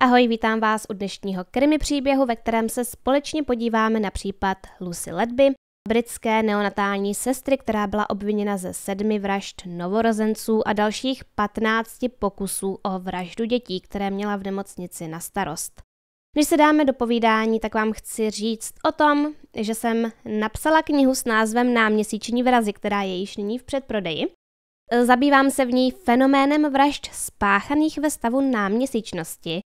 Ahoj, vítám vás u dnešního krimi příběhu, ve kterém se společně podíváme na případ Lucy Ledby, britské neonatální sestry, která byla obviněna ze sedmi vražd novorozenců a dalších patnácti pokusů o vraždu dětí, které měla v nemocnici na starost. Když se dáme do povídání, tak vám chci říct o tom, že jsem napsala knihu s názvem Náměsíční vrazy, která je již nyní v předprodeji. Zabývám se v ní fenoménem vražd spáchaných ve stavu náměsíčnosti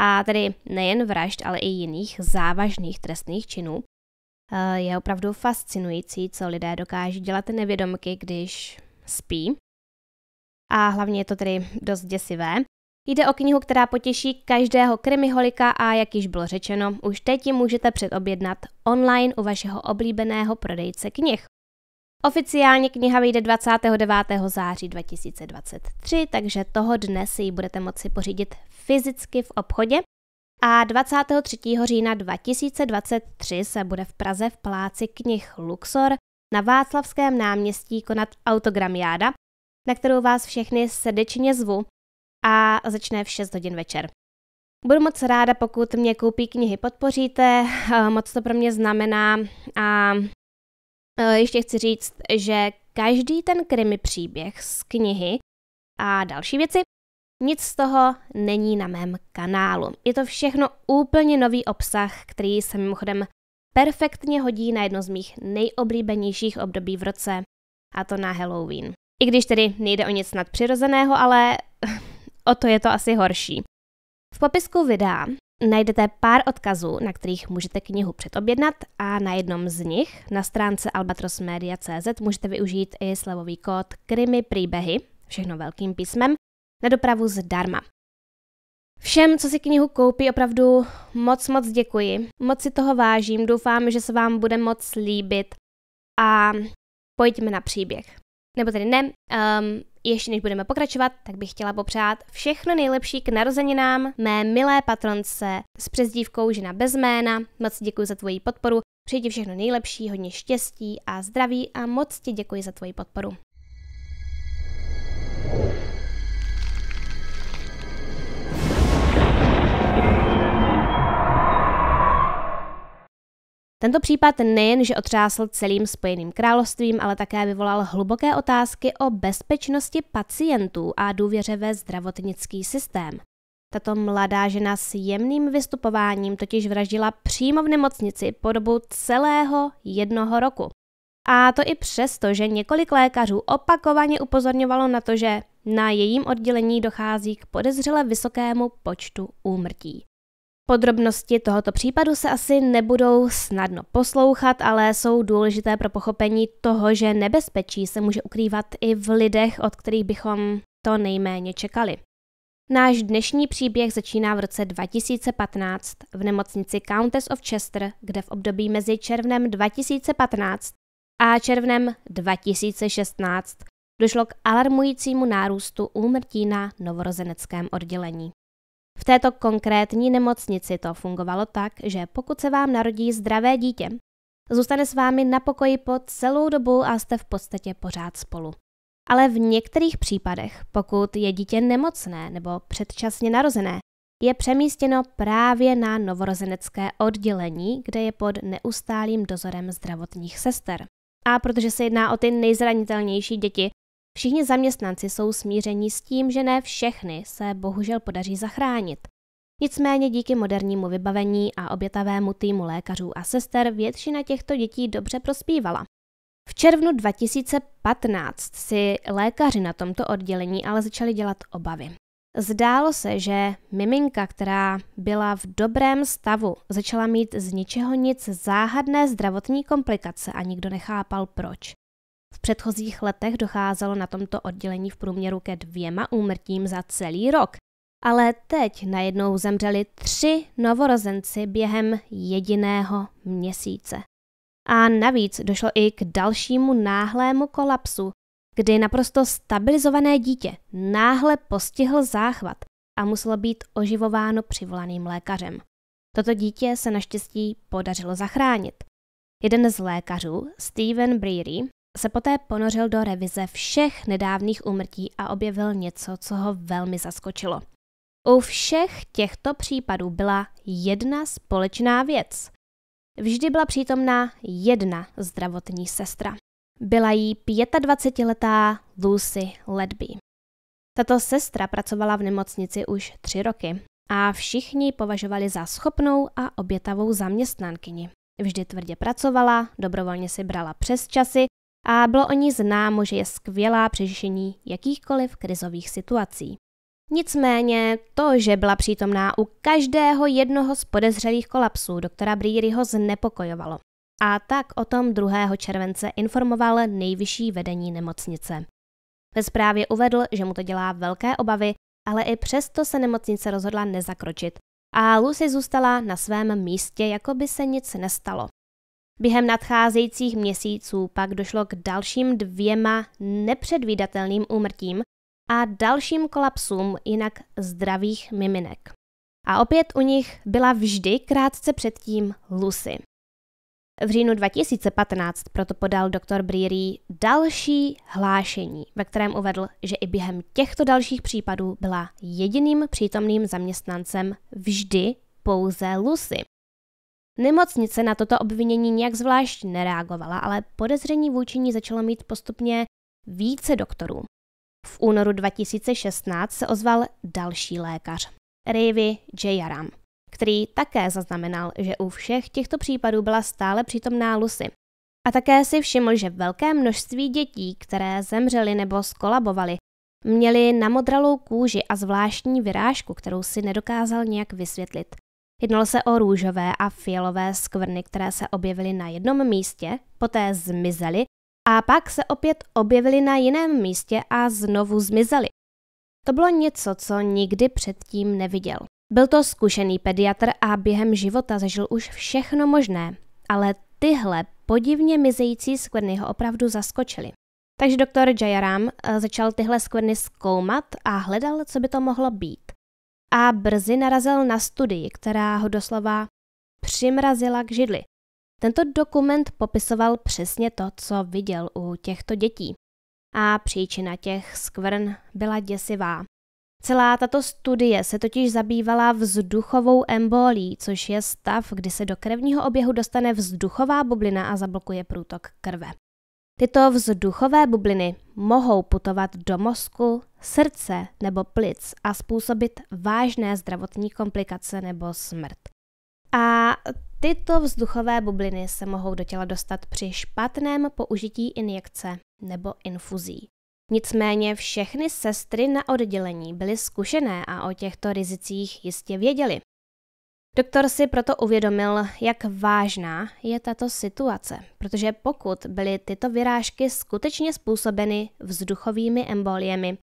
a tedy nejen vražd, ale i jiných závažných trestných činů. Eh, je opravdu fascinující, co lidé dokáží dělat nevědomky, když spí. A hlavně je to tedy dost děsivé. Jde o knihu, která potěší každého krimiholika a jak již bylo řečeno, už teď ji můžete předobjednat online u vašeho oblíbeného prodejce knih. Oficiálně kniha vyjde 29. září 2023, takže toho dne si ji budete moci pořídit fyzicky v obchodě. A 23. října 2023 se bude v Praze v Paláci knih Luxor na Václavském náměstí konat autogramiáda, na kterou vás všechny srdečně zvu a začne v 6 hodin večer. Budu moc ráda, pokud mě koupí knihy podpoříte, moc to pro mě znamená a Eh, ještě chci říct, že každý ten krimi příběh z knihy a další věci, nic z toho není na mém kanálu. Je to všechno úplně nový obsah, který se mimochodem perfektně hodí na jedno z mých nejoblíbenějších období v roce, a to na Halloween. I když tedy nejde o nic nadpřirozeného, ale o to je to asi horší. V popisku videa Najdete pár odkazů, na kterých můžete knihu předobjednat a na jednom z nich na stránce albatrosmedia.cz můžete využít i slevový kód Krymy příběhy, všechno velkým písmem, na dopravu zdarma. Všem, co si knihu koupí, opravdu moc, moc děkuji. Moc si toho vážím, doufám, že se vám bude moc líbit a pojďme na příběh. Nebo tedy ne, um, ještě než budeme pokračovat, tak bych chtěla popřát všechno nejlepší k narozeninám mé milé patronce s přezdívkou žena bez jména. Moc děkuji za tvoji podporu, přeji ti všechno nejlepší, hodně štěstí a zdraví a moc ti děkuji za tvoji podporu. Tento případ nejen, že otřásl celým Spojeným královstvím, ale také vyvolal hluboké otázky o bezpečnosti pacientů a důvěře ve zdravotnický systém. Tato mladá žena s jemným vystupováním totiž vraždila přímo v nemocnici po dobu celého jednoho roku. A to i přesto, že několik lékařů opakovaně upozorňovalo na to, že na jejím oddělení dochází k podezřele vysokému počtu úmrtí. Podrobnosti tohoto případu se asi nebudou snadno poslouchat, ale jsou důležité pro pochopení toho, že nebezpečí se může ukrývat i v lidech, od kterých bychom to nejméně čekali. Náš dnešní příběh začíná v roce 2015 v nemocnici Countess of Chester, kde v období mezi červnem 2015 a červnem 2016 došlo k alarmujícímu nárůstu úmrtí na novorozeneckém oddělení. V této konkrétní nemocnici to fungovalo tak, že pokud se vám narodí zdravé dítě, zůstane s vámi na pokoji po celou dobu a jste v podstatě pořád spolu. Ale v některých případech, pokud je dítě nemocné nebo předčasně narozené, je přemístěno právě na novorozenecké oddělení, kde je pod neustálým dozorem zdravotních sester. A protože se jedná o ty nejzranitelnější děti, Všichni zaměstnanci jsou smíření s tím, že ne všechny se bohužel podaří zachránit. Nicméně díky modernímu vybavení a obětavému týmu lékařů a sester většina těchto dětí dobře prospívala. V červnu 2015 si lékaři na tomto oddělení ale začali dělat obavy. Zdálo se, že miminka, která byla v dobrém stavu, začala mít z ničeho nic záhadné zdravotní komplikace a nikdo nechápal proč. V předchozích letech docházelo na tomto oddělení v průměru ke dvěma úmrtím za celý rok. Ale teď najednou zemřeli tři novorozenci během jediného měsíce. A navíc došlo i k dalšímu náhlému kolapsu, kdy naprosto stabilizované dítě náhle postihl záchvat a muselo být oživováno přivolaným lékařem. Toto dítě se naštěstí podařilo zachránit. Jeden z lékařů, Steven Breary, se poté ponořil do revize všech nedávných umrtí a objevil něco, co ho velmi zaskočilo. U všech těchto případů byla jedna společná věc. Vždy byla přítomná jedna zdravotní sestra. Byla jí 25-letá Lucy Ledby. Tato sestra pracovala v nemocnici už tři roky a všichni ji považovali za schopnou a obětavou zaměstnankyni. Vždy tvrdě pracovala, dobrovolně si brala přes časy a bylo o ní známo, že je skvělá při řešení jakýchkoliv krizových situací. Nicméně to, že byla přítomná u každého jednoho z podezřelých kolapsů, doktora Brýry ho znepokojovalo. A tak o tom 2. července informoval nejvyšší vedení nemocnice. Ve zprávě uvedl, že mu to dělá velké obavy, ale i přesto se nemocnice rozhodla nezakročit. A Lucy zůstala na svém místě, jako by se nic nestalo. Během nadcházejících měsíců pak došlo k dalším dvěma nepředvídatelným úmrtím a dalším kolapsům jinak zdravých miminek. A opět u nich byla vždy krátce předtím Lucy. V říjnu 2015 proto podal doktor Breary další hlášení, ve kterém uvedl, že i během těchto dalších případů byla jediným přítomným zaměstnancem vždy pouze Lucy. Nemocnice na toto obvinění nějak zvlášť nereagovala, ale podezření vůči ní začalo mít postupně více doktorů. V únoru 2016 se ozval další lékař, Ravi Jayaram, který také zaznamenal, že u všech těchto případů byla stále přítomná Lucy. A také si všiml, že velké množství dětí, které zemřely nebo skolabovaly, měly namodralou kůži a zvláštní vyrážku, kterou si nedokázal nějak vysvětlit. Jednalo se o růžové a fialové skvrny, které se objevily na jednom místě, poté zmizely a pak se opět objevily na jiném místě a znovu zmizely. To bylo něco, co nikdy předtím neviděl. Byl to zkušený pediatr a během života zažil už všechno možné, ale tyhle podivně mizející skvrny ho opravdu zaskočily. Takže doktor Jayaram eh, začal tyhle skvrny zkoumat a hledal, co by to mohlo být a brzy narazil na studii, která ho doslova přimrazila k židli. Tento dokument popisoval přesně to, co viděl u těchto dětí. A příčina těch skvrn byla děsivá. Celá tato studie se totiž zabývala vzduchovou embolí, což je stav, kdy se do krevního oběhu dostane vzduchová bublina a zablokuje průtok krve. Tyto vzduchové bubliny mohou putovat do mozku, srdce nebo plic a způsobit vážné zdravotní komplikace nebo smrt. A tyto vzduchové bubliny se mohou do těla dostat při špatném použití injekce nebo infuzí. Nicméně všechny sestry na oddělení byly zkušené a o těchto rizicích jistě věděly, Doktor si proto uvědomil, jak vážná je tato situace, protože pokud byly tyto vyrážky skutečně způsobeny vzduchovými emboliemi,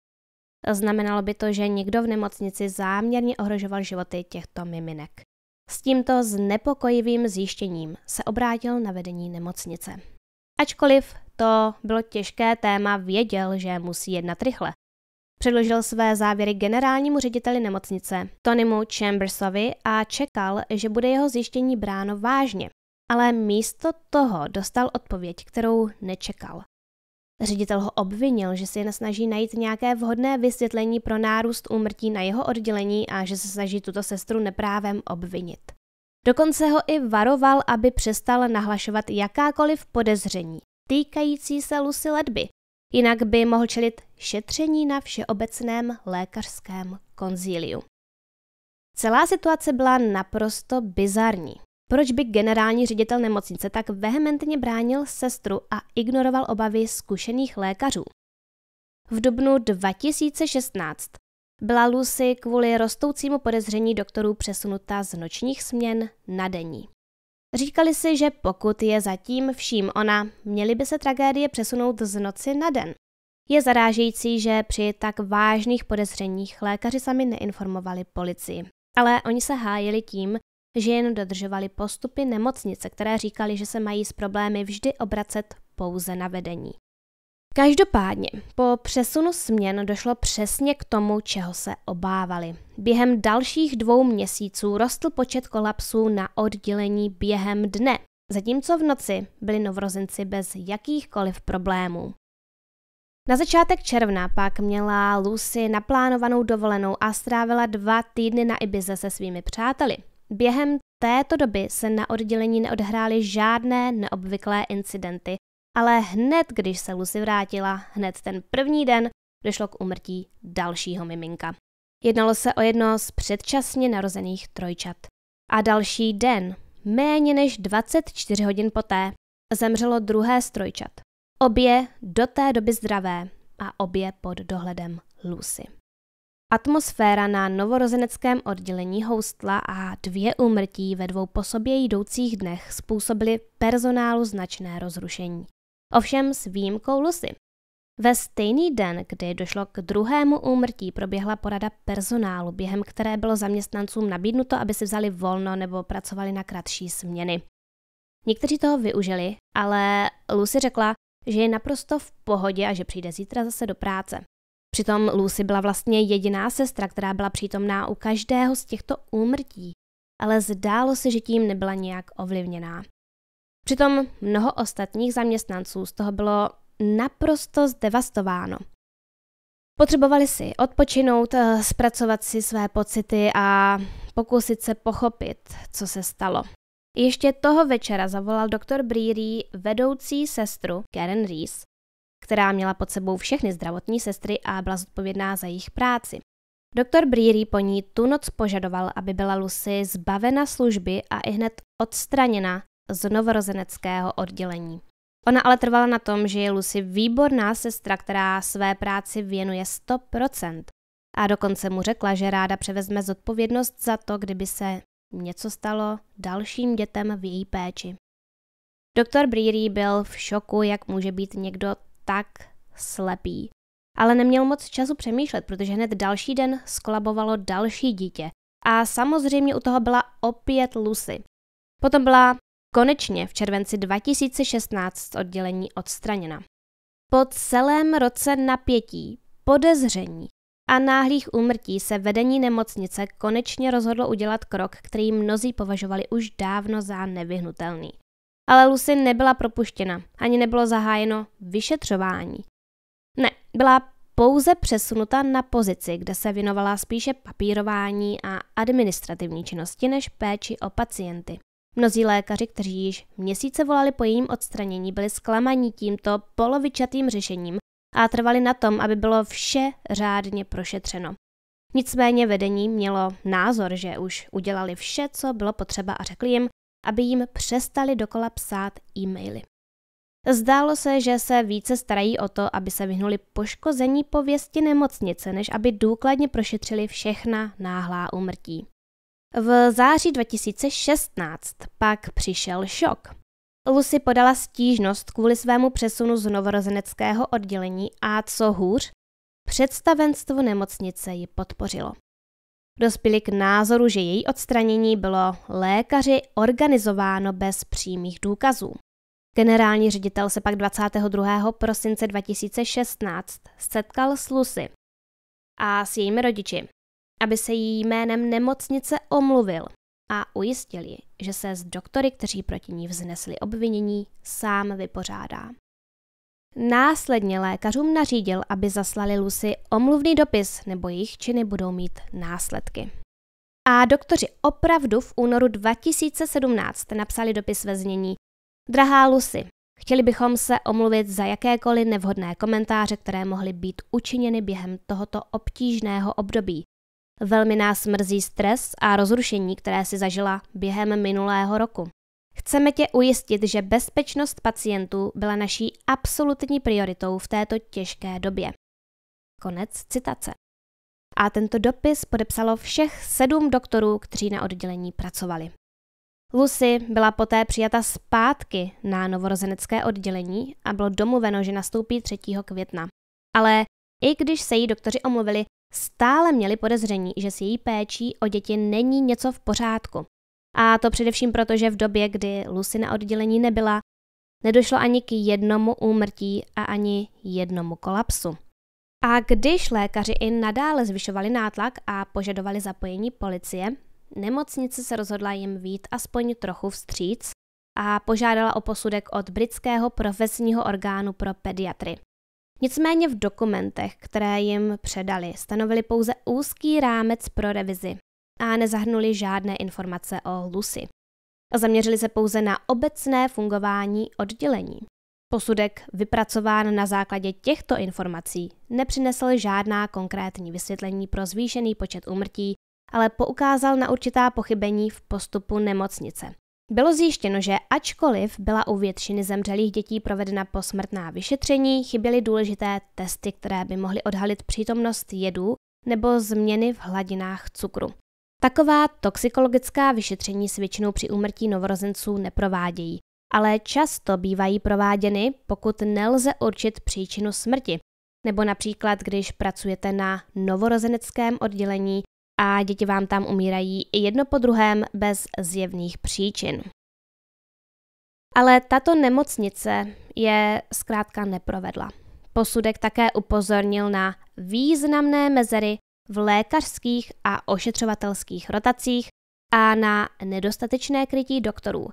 znamenalo by to, že někdo v nemocnici záměrně ohrožoval životy těchto miminek. S tímto znepokojivým zjištěním se obrátil na vedení nemocnice. Ačkoliv to bylo těžké téma, věděl, že musí jednat rychle. Předložil své závěry generálnímu řediteli nemocnice Tonymu Chambersovi a čekal, že bude jeho zjištění bráno vážně. Ale místo toho dostal odpověď, kterou nečekal. Ředitel ho obvinil, že si nesnaží najít nějaké vhodné vysvětlení pro nárůst úmrtí na jeho oddělení a že se snaží tuto sestru neprávem obvinit. Dokonce ho i varoval, aby přestal nahlašovat jakákoliv podezření týkající se Lucy Ledby, Jinak by mohl čelit šetření na Všeobecném lékařském konzíliu. Celá situace byla naprosto bizarní. Proč by generální ředitel nemocnice tak vehementně bránil sestru a ignoroval obavy zkušených lékařů? V dubnu 2016 byla Lucy kvůli rostoucímu podezření doktorů přesunuta z nočních směn na denní. Říkali si, že pokud je zatím vším ona, měly by se tragédie přesunout z noci na den. Je zarážející, že při tak vážných podezřeních lékaři sami neinformovali policii. Ale oni se hájili tím, že jen dodržovali postupy nemocnice, které říkali, že se mají s problémy vždy obracet pouze na vedení. Každopádně po přesunu směn došlo přesně k tomu, čeho se obávali. Během dalších dvou měsíců rostl počet kolapsů na oddělení během dne, zatímco v noci byli novorozenci bez jakýchkoliv problémů. Na začátek června pak měla Lucy naplánovanou dovolenou a strávila dva týdny na Ibize se svými přáteli. Během této doby se na oddělení neodhrály žádné neobvyklé incidenty ale hned, když se Lucy vrátila, hned ten první den, došlo k umrtí dalšího miminka. Jednalo se o jedno z předčasně narozených trojčat. A další den, méně než 24 hodin poté, zemřelo druhé z trojčat. Obě do té doby zdravé a obě pod dohledem Lucy. Atmosféra na novorozeneckém oddělení houstla a dvě úmrtí ve dvou po sobě jdoucích dnech způsobily personálu značné rozrušení. Ovšem s výjimkou Lucy. Ve stejný den, kdy došlo k druhému úmrtí, proběhla porada personálu, během které bylo zaměstnancům nabídnuto, aby si vzali volno nebo pracovali na kratší směny. Někteří toho využili, ale Lucy řekla, že je naprosto v pohodě a že přijde zítra zase do práce. Přitom Lucy byla vlastně jediná sestra, která byla přítomná u každého z těchto úmrtí, ale zdálo se, že tím nebyla nějak ovlivněná. Přitom mnoho ostatních zaměstnanců z toho bylo naprosto zdevastováno. Potřebovali si odpočinout, eh, zpracovat si své pocity a pokusit se pochopit, co se stalo. Ještě toho večera zavolal doktor Breery vedoucí sestru Karen Rees, která měla pod sebou všechny zdravotní sestry a byla zodpovědná za jejich práci. Doktor Breery po ní tu noc požadoval, aby byla Lucy zbavena služby a i hned odstraněna z novorozeneckého oddělení. Ona ale trvala na tom, že je Lucy výborná sestra, která své práci věnuje 100%. A dokonce mu řekla, že ráda převezme zodpovědnost za to, kdyby se něco stalo dalším dětem v její péči. Doktor Breary byl v šoku, jak může být někdo tak slepý. Ale neměl moc času přemýšlet, protože hned další den skolabovalo další dítě. A samozřejmě u toho byla opět Lucy. Potom byla konečně v červenci 2016 z oddělení odstraněna. Po celém roce napětí, podezření a náhlých úmrtí se vedení nemocnice konečně rozhodlo udělat krok, který mnozí považovali už dávno za nevyhnutelný. Ale Lucy nebyla propuštěna, ani nebylo zahájeno vyšetřování. Ne, byla pouze přesunuta na pozici, kde se věnovala spíše papírování a administrativní činnosti než péči o pacienty. Mnozí lékaři, kteří již měsíce volali po jejím odstranění, byli zklamaní tímto polovičatým řešením a trvali na tom, aby bylo vše řádně prošetřeno. Nicméně vedení mělo názor, že už udělali vše, co bylo potřeba a řekli jim, aby jim přestali dokola psát e-maily. Zdálo se, že se více starají o to, aby se vyhnuli poškození pověsti nemocnice, než aby důkladně prošetřili všechna náhlá úmrtí. V září 2016 pak přišel šok. Lucy podala stížnost kvůli svému přesunu z novorozeneckého oddělení a co hůř, představenstvo nemocnice ji podpořilo. Dospěli k názoru, že její odstranění bylo lékaři organizováno bez přímých důkazů. Generální ředitel se pak 22. prosince 2016 setkal s Lucy a s jejími rodiči aby se jí jménem nemocnice omluvil a ujistil ji, že se s doktory, kteří proti ní vznesli obvinění, sám vypořádá. Následně lékařům nařídil, aby zaslali Lucy omluvný dopis, nebo jejich činy budou mít následky. A doktoři opravdu v únoru 2017 napsali dopis ve znění Drahá Lucy, chtěli bychom se omluvit za jakékoliv nevhodné komentáře, které mohly být učiněny během tohoto obtížného období. Velmi nás mrzí stres a rozrušení, které si zažila během minulého roku. Chceme tě ujistit, že bezpečnost pacientů byla naší absolutní prioritou v této těžké době. Konec citace. A tento dopis podepsalo všech sedm doktorů, kteří na oddělení pracovali. Lucy byla poté přijata zpátky na novorozenecké oddělení a bylo domluveno, že nastoupí 3. května. Ale i když se jí doktoři omluvili, stále měli podezření, že s její péčí o děti není něco v pořádku. A to především proto, že v době, kdy Lucy na oddělení nebyla, nedošlo ani k jednomu úmrtí a ani jednomu kolapsu. A když lékaři i nadále zvyšovali nátlak a požadovali zapojení policie, nemocnice se rozhodla jim vít aspoň trochu vstříc a požádala o posudek od britského profesního orgánu pro pediatry. Nicméně v dokumentech, které jim předali, stanovili pouze úzký rámec pro revizi a nezahrnuli žádné informace o Lucy. Zaměřili se pouze na obecné fungování oddělení. Posudek, vypracován na základě těchto informací, nepřinesl žádná konkrétní vysvětlení pro zvýšený počet úmrtí, ale poukázal na určitá pochybení v postupu nemocnice, bylo zjištěno, že ačkoliv byla u většiny zemřelých dětí provedena posmrtná vyšetření, chyběly důležité testy, které by mohly odhalit přítomnost jedů nebo změny v hladinách cukru. Taková toxikologická vyšetření s většinou při úmrtí novorozenců neprovádějí, ale často bývají prováděny, pokud nelze určit příčinu smrti, nebo například když pracujete na novorozeneckém oddělení a děti vám tam umírají jedno po druhém bez zjevných příčin. Ale tato nemocnice je zkrátka neprovedla. Posudek také upozornil na významné mezery v lékařských a ošetřovatelských rotacích a na nedostatečné krytí doktorů.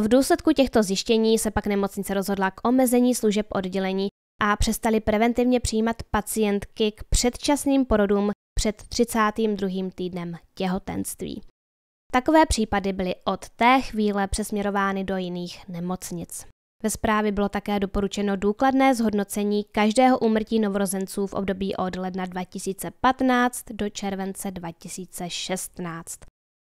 V důsledku těchto zjištění se pak nemocnice rozhodla k omezení služeb oddělení a přestali preventivně přijímat pacientky k předčasným porodům před 32. týdnem těhotenství. Takové případy byly od té chvíle přesměrovány do jiných nemocnic. Ve zprávě bylo také doporučeno důkladné zhodnocení každého úmrtí novorozenců v období od ledna 2015 do července 2016.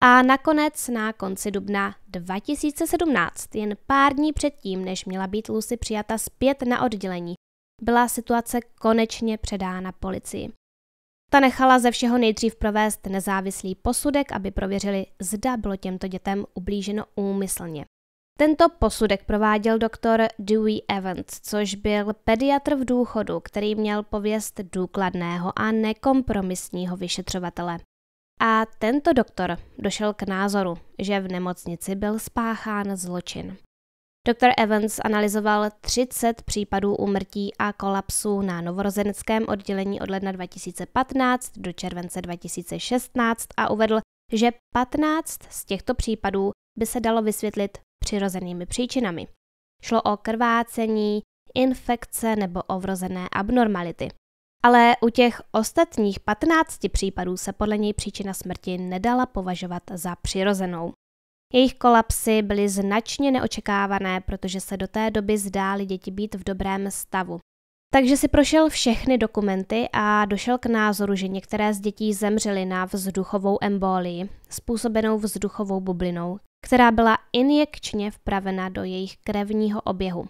A nakonec na konci dubna 2017, jen pár dní předtím, než měla být Lucy přijata zpět na oddělení, byla situace konečně předána policii. Ta nechala ze všeho nejdřív provést nezávislý posudek, aby prověřili, zda bylo těmto dětem ublíženo úmyslně. Tento posudek prováděl doktor Dewey Evans, což byl pediatr v důchodu, který měl pověst důkladného a nekompromisního vyšetřovatele. A tento doktor došel k názoru, že v nemocnici byl spáchán zločin. Dr. Evans analyzoval 30 případů úmrtí a kolapsu na novorozeneckém oddělení od ledna 2015 do července 2016 a uvedl, že 15 z těchto případů by se dalo vysvětlit přirozenými příčinami. Šlo o krvácení, infekce nebo o vrozené abnormality. Ale u těch ostatních 15 případů se podle něj příčina smrti nedala považovat za přirozenou. Jejich kolapsy byly značně neočekávané, protože se do té doby zdály děti být v dobrém stavu. Takže si prošel všechny dokumenty a došel k názoru, že některé z dětí zemřely na vzduchovou embolii, způsobenou vzduchovou bublinou, která byla injekčně vpravena do jejich krevního oběhu.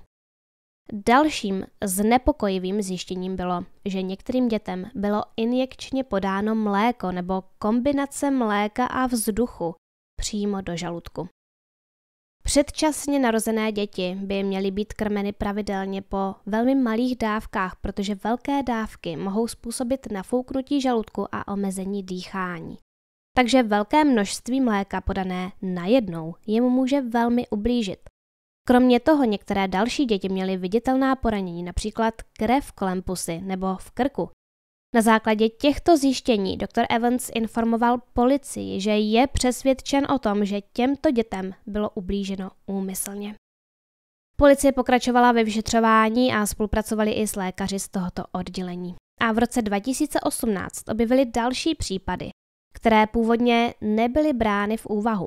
Dalším znepokojivým zjištěním bylo, že některým dětem bylo injekčně podáno mléko nebo kombinace mléka a vzduchu, přímo do žaludku. Předčasně narozené děti by měly být krmeny pravidelně po velmi malých dávkách, protože velké dávky mohou způsobit nafouknutí žaludku a omezení dýchání. Takže velké množství mléka podané najednou jemu může velmi ublížit. Kromě toho některé další děti měly viditelná poranění, například krev kolem pusy nebo v krku, na základě těchto zjištění dr. Evans informoval policii, že je přesvědčen o tom, že těmto dětem bylo ublíženo úmyslně. Policie pokračovala ve vyšetřování a spolupracovali i s lékaři z tohoto oddělení. A v roce 2018 objevili další případy, které původně nebyly brány v úvahu.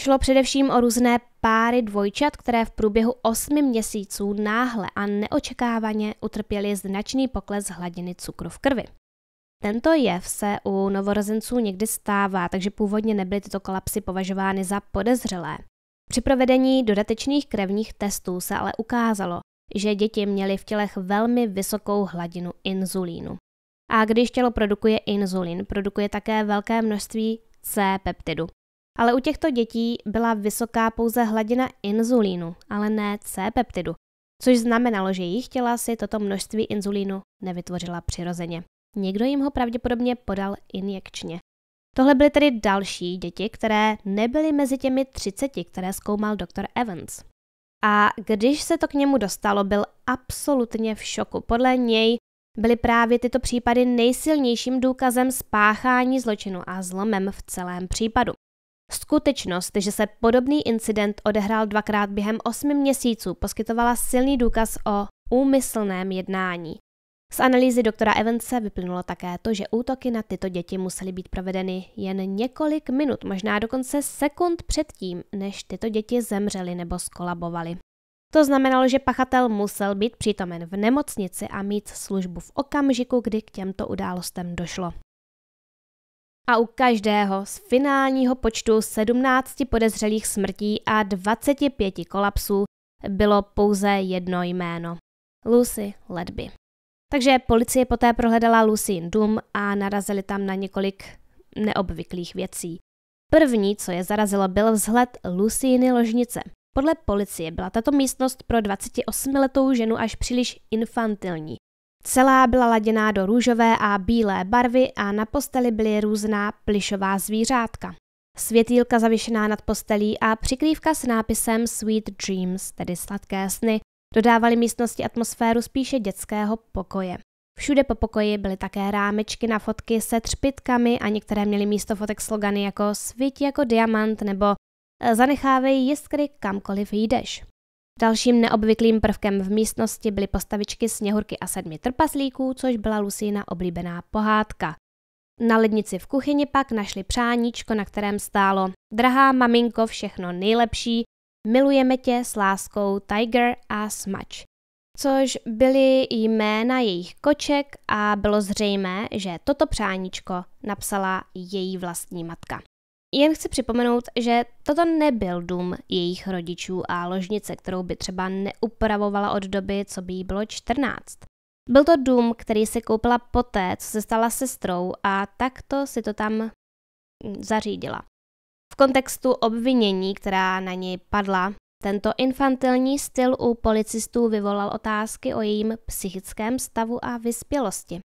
Šlo především o různé páry dvojčat, které v průběhu osmi měsíců náhle a neočekávaně utrpěly značný pokles hladiny cukru v krvi. Tento jev se u novorozenců někdy stává, takže původně nebyly tyto kolapsy považovány za podezřelé. Při provedení dodatečných krevních testů se ale ukázalo, že děti měly v tělech velmi vysokou hladinu inzulínu. A když tělo produkuje inzulín, produkuje také velké množství C-peptidu, ale u těchto dětí byla vysoká pouze hladina inzulínu, ale ne C-peptidu, což znamenalo, že jejich těla si toto množství inzulínu nevytvořila přirozeně. Někdo jim ho pravděpodobně podal injekčně. Tohle byly tedy další děti, které nebyly mezi těmi 30, které zkoumal doktor Evans. A když se to k němu dostalo, byl absolutně v šoku. Podle něj byly právě tyto případy nejsilnějším důkazem spáchání zločinu a zlomem v celém případu. Skutečnost, že se podobný incident odehrál dvakrát během osmi měsíců, poskytovala silný důkaz o úmyslném jednání. Z analýzy doktora Evance vyplynulo také to, že útoky na tyto děti musely být provedeny jen několik minut, možná dokonce sekund předtím, než tyto děti zemřely nebo skolabovaly. To znamenalo, že pachatel musel být přítomen v nemocnici a mít službu v okamžiku, kdy k těmto událostem došlo a u každého z finálního počtu 17 podezřelých smrtí a 25 kolapsů bylo pouze jedno jméno. Lucy Ledby. Takže policie poté prohledala Lucyin dům a narazili tam na několik neobvyklých věcí. První, co je zarazilo, byl vzhled Luciny ložnice. Podle policie byla tato místnost pro 28-letou ženu až příliš infantilní. Celá byla laděná do růžové a bílé barvy a na posteli byly různá plišová zvířátka. Světýlka zavěšená nad postelí a přikrývka s nápisem Sweet Dreams, tedy sladké sny, dodávaly místnosti atmosféru spíše dětského pokoje. Všude po pokoji byly také rámečky na fotky se třpitkami a některé měly místo fotek slogany jako Svít jako diamant nebo Zanechávej jiskry kamkoliv jdeš. Dalším neobvyklým prvkem v místnosti byly postavičky Sněhurky a sedmi trpaslíků, což byla Lucína oblíbená pohádka. Na lednici v kuchyni pak našli přáníčko, na kterém stálo Drahá maminko, všechno nejlepší, milujeme tě s láskou Tiger a Smač. Což byly jména jejich koček a bylo zřejmé, že toto přáníčko napsala její vlastní matka. Jen chci připomenout, že toto nebyl dům jejich rodičů a ložnice, kterou by třeba neupravovala od doby, co by jí bylo 14. Byl to dům, který si koupila poté, co se stala sestrou a takto si to tam mm, zařídila. V kontextu obvinění, která na něj padla, tento infantilní styl u policistů vyvolal otázky o jejím psychickém stavu a vyspělosti.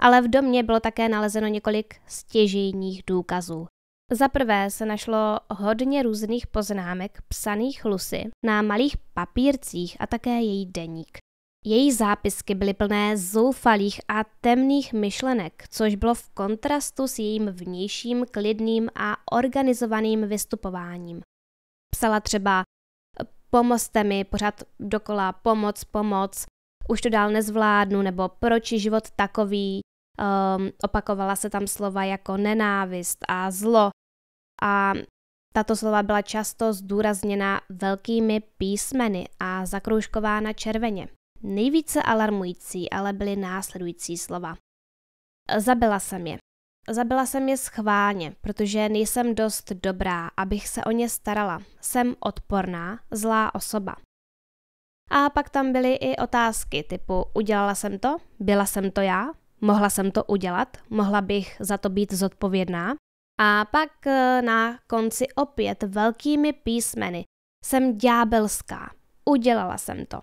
Ale v domě bylo také nalezeno několik stěžejních důkazů. Za prvé se našlo hodně různých poznámek psaných Lucy na malých papírcích a také její deník. Její zápisky byly plné zoufalých a temných myšlenek, což bylo v kontrastu s jejím vnějším, klidným a organizovaným vystupováním. Psala třeba pomozte mi pořád dokola, pomoc, pomoc, už to dál nezvládnu, nebo proč je život takový, Um, opakovala se tam slova jako nenávist a zlo. A tato slova byla často zdůrazněna velkými písmeny a zakroužkována červeně. Nejvíce alarmující ale byly následující slova. Zabila jsem je. Zabila jsem je schválně, protože nejsem dost dobrá, abych se o ně starala. Jsem odporná, zlá osoba. A pak tam byly i otázky typu udělala jsem to, byla jsem to já, mohla jsem to udělat, mohla bych za to být zodpovědná. A pak eh, na konci opět velkými písmeny. Jsem ďábelská. Udělala jsem to.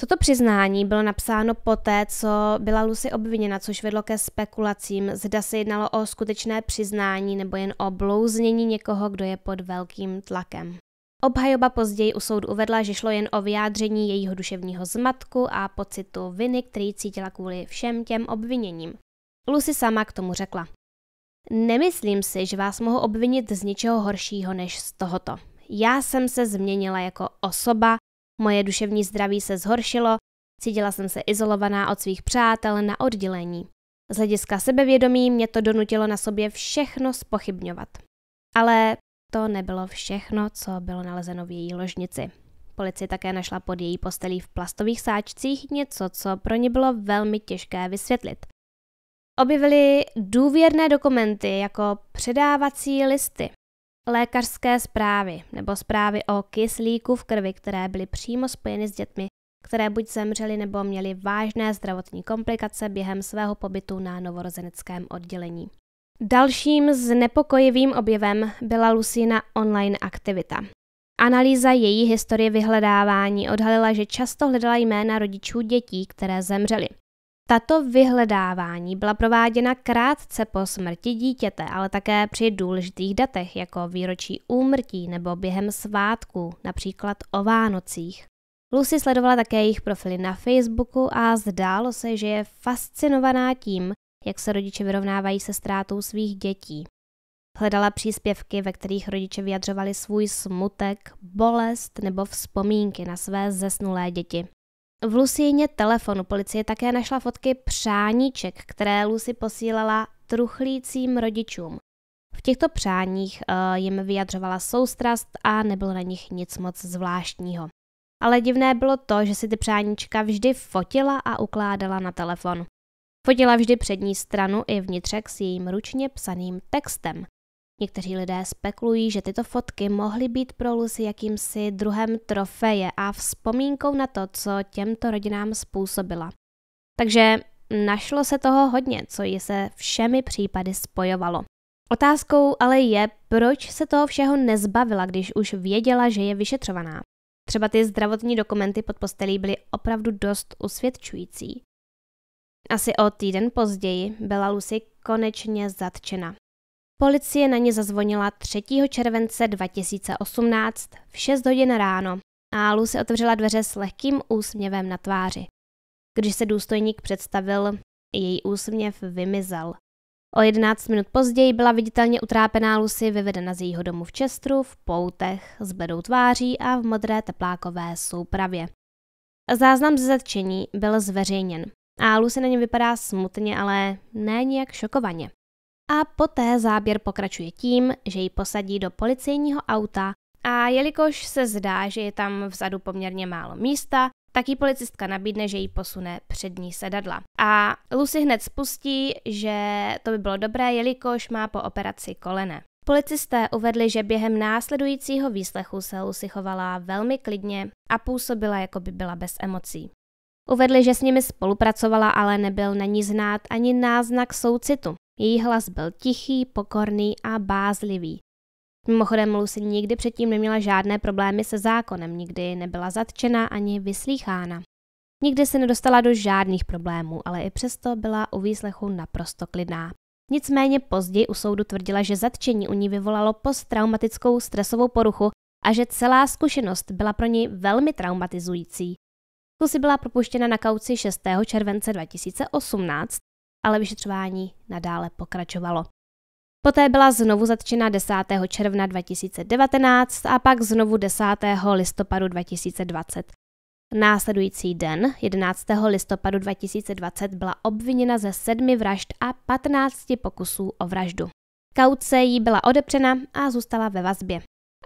Toto přiznání bylo napsáno poté, co byla Lucy obviněna, což vedlo ke spekulacím, zda se jednalo o skutečné přiznání nebo jen o blouznění někoho, kdo je pod velkým tlakem. Obhajoba později u soudu uvedla, že šlo jen o vyjádření jejího duševního zmatku a pocitu viny, který cítila kvůli všem těm obviněním. Lucy sama k tomu řekla. Nemyslím si, že vás mohu obvinit z ničeho horšího než z tohoto. Já jsem se změnila jako osoba, moje duševní zdraví se zhoršilo, cítila jsem se izolovaná od svých přátel na oddělení. Z hlediska sebevědomí mě to donutilo na sobě všechno spochybňovat. Ale to nebylo všechno, co bylo nalezeno v její ložnici. Policie také našla pod její postelí v plastových sáčcích něco, co pro ně bylo velmi těžké vysvětlit. Objevili důvěrné dokumenty jako předávací listy, lékařské zprávy nebo zprávy o kyslíku v krvi, které byly přímo spojeny s dětmi, které buď zemřely nebo měly vážné zdravotní komplikace během svého pobytu na novorozeneckém oddělení. Dalším znepokojivým objevem byla Lucina online aktivita. Analýza její historie vyhledávání odhalila, že často hledala jména rodičů dětí, které zemřely. Tato vyhledávání byla prováděna krátce po smrti dítěte, ale také při důležitých datech jako výročí úmrtí nebo během svátků, například o Vánocích. Lucy sledovala také jejich profily na Facebooku a zdálo se, že je fascinovaná tím, jak se rodiče vyrovnávají se ztrátou svých dětí. Hledala příspěvky, ve kterých rodiče vyjadřovali svůj smutek, bolest nebo vzpomínky na své zesnulé děti. V Lucíně telefonu policie také našla fotky přáníček, které Lucy posílala truchlícím rodičům. V těchto přáních uh, jim vyjadřovala soustrast a nebylo na nich nic moc zvláštního. Ale divné bylo to, že si ty přáníčka vždy fotila a ukládala na telefon. Fotila vždy přední stranu i vnitřek s jejím ručně psaným textem. Někteří lidé spekulují, že tyto fotky mohly být pro Lucy jakýmsi druhem trofeje a vzpomínkou na to, co těmto rodinám způsobila. Takže našlo se toho hodně, co ji se všemi případy spojovalo. Otázkou ale je, proč se toho všeho nezbavila, když už věděla, že je vyšetřovaná. Třeba ty zdravotní dokumenty pod postelí byly opravdu dost usvědčující. Asi o týden později byla Lucy konečně zatčena. Policie na ně zazvonila 3. července 2018 v 6 hodin ráno a Lucy otevřela dveře s lehkým úsměvem na tváři. Když se důstojník představil, její úsměv vymizel. O 11 minut později byla viditelně utrápená Lucy vyvedena z jejího domu v Čestru, v poutech, s bledou tváří a v modré teplákové soupravě. Záznam ze zatčení byl zveřejněn a Lucy na něm vypadá smutně, ale ne nějak šokovaně. A poté záběr pokračuje tím, že ji posadí do policejního auta a jelikož se zdá, že je tam vzadu poměrně málo místa, tak ji policistka nabídne, že ji posune přední sedadla. A Lucy hned spustí, že to by bylo dobré, jelikož má po operaci kolene. Policisté uvedli, že během následujícího výslechu se Lucy chovala velmi klidně a působila, jako by byla bez emocí. Uvedli, že s nimi spolupracovala, ale nebyl na ní znát ani náznak soucitu. Její hlas byl tichý, pokorný a bázlivý. Mimochodem Lucy nikdy předtím neměla žádné problémy se zákonem, nikdy nebyla zatčena ani vyslýchána. Nikdy se nedostala do žádných problémů, ale i přesto byla u výslechu naprosto klidná. Nicméně později u soudu tvrdila, že zatčení u ní vyvolalo posttraumatickou stresovou poruchu a že celá zkušenost byla pro ní velmi traumatizující. Lucy byla propuštěna na kauci 6. července 2018, ale vyšetřování nadále pokračovalo. Poté byla znovu zatčena 10. června 2019 a pak znovu 10. listopadu 2020. Následující den, 11. listopadu 2020, byla obviněna ze sedmi vražd a 15 pokusů o vraždu. Kauce jí byla odepřena a zůstala ve vazbě.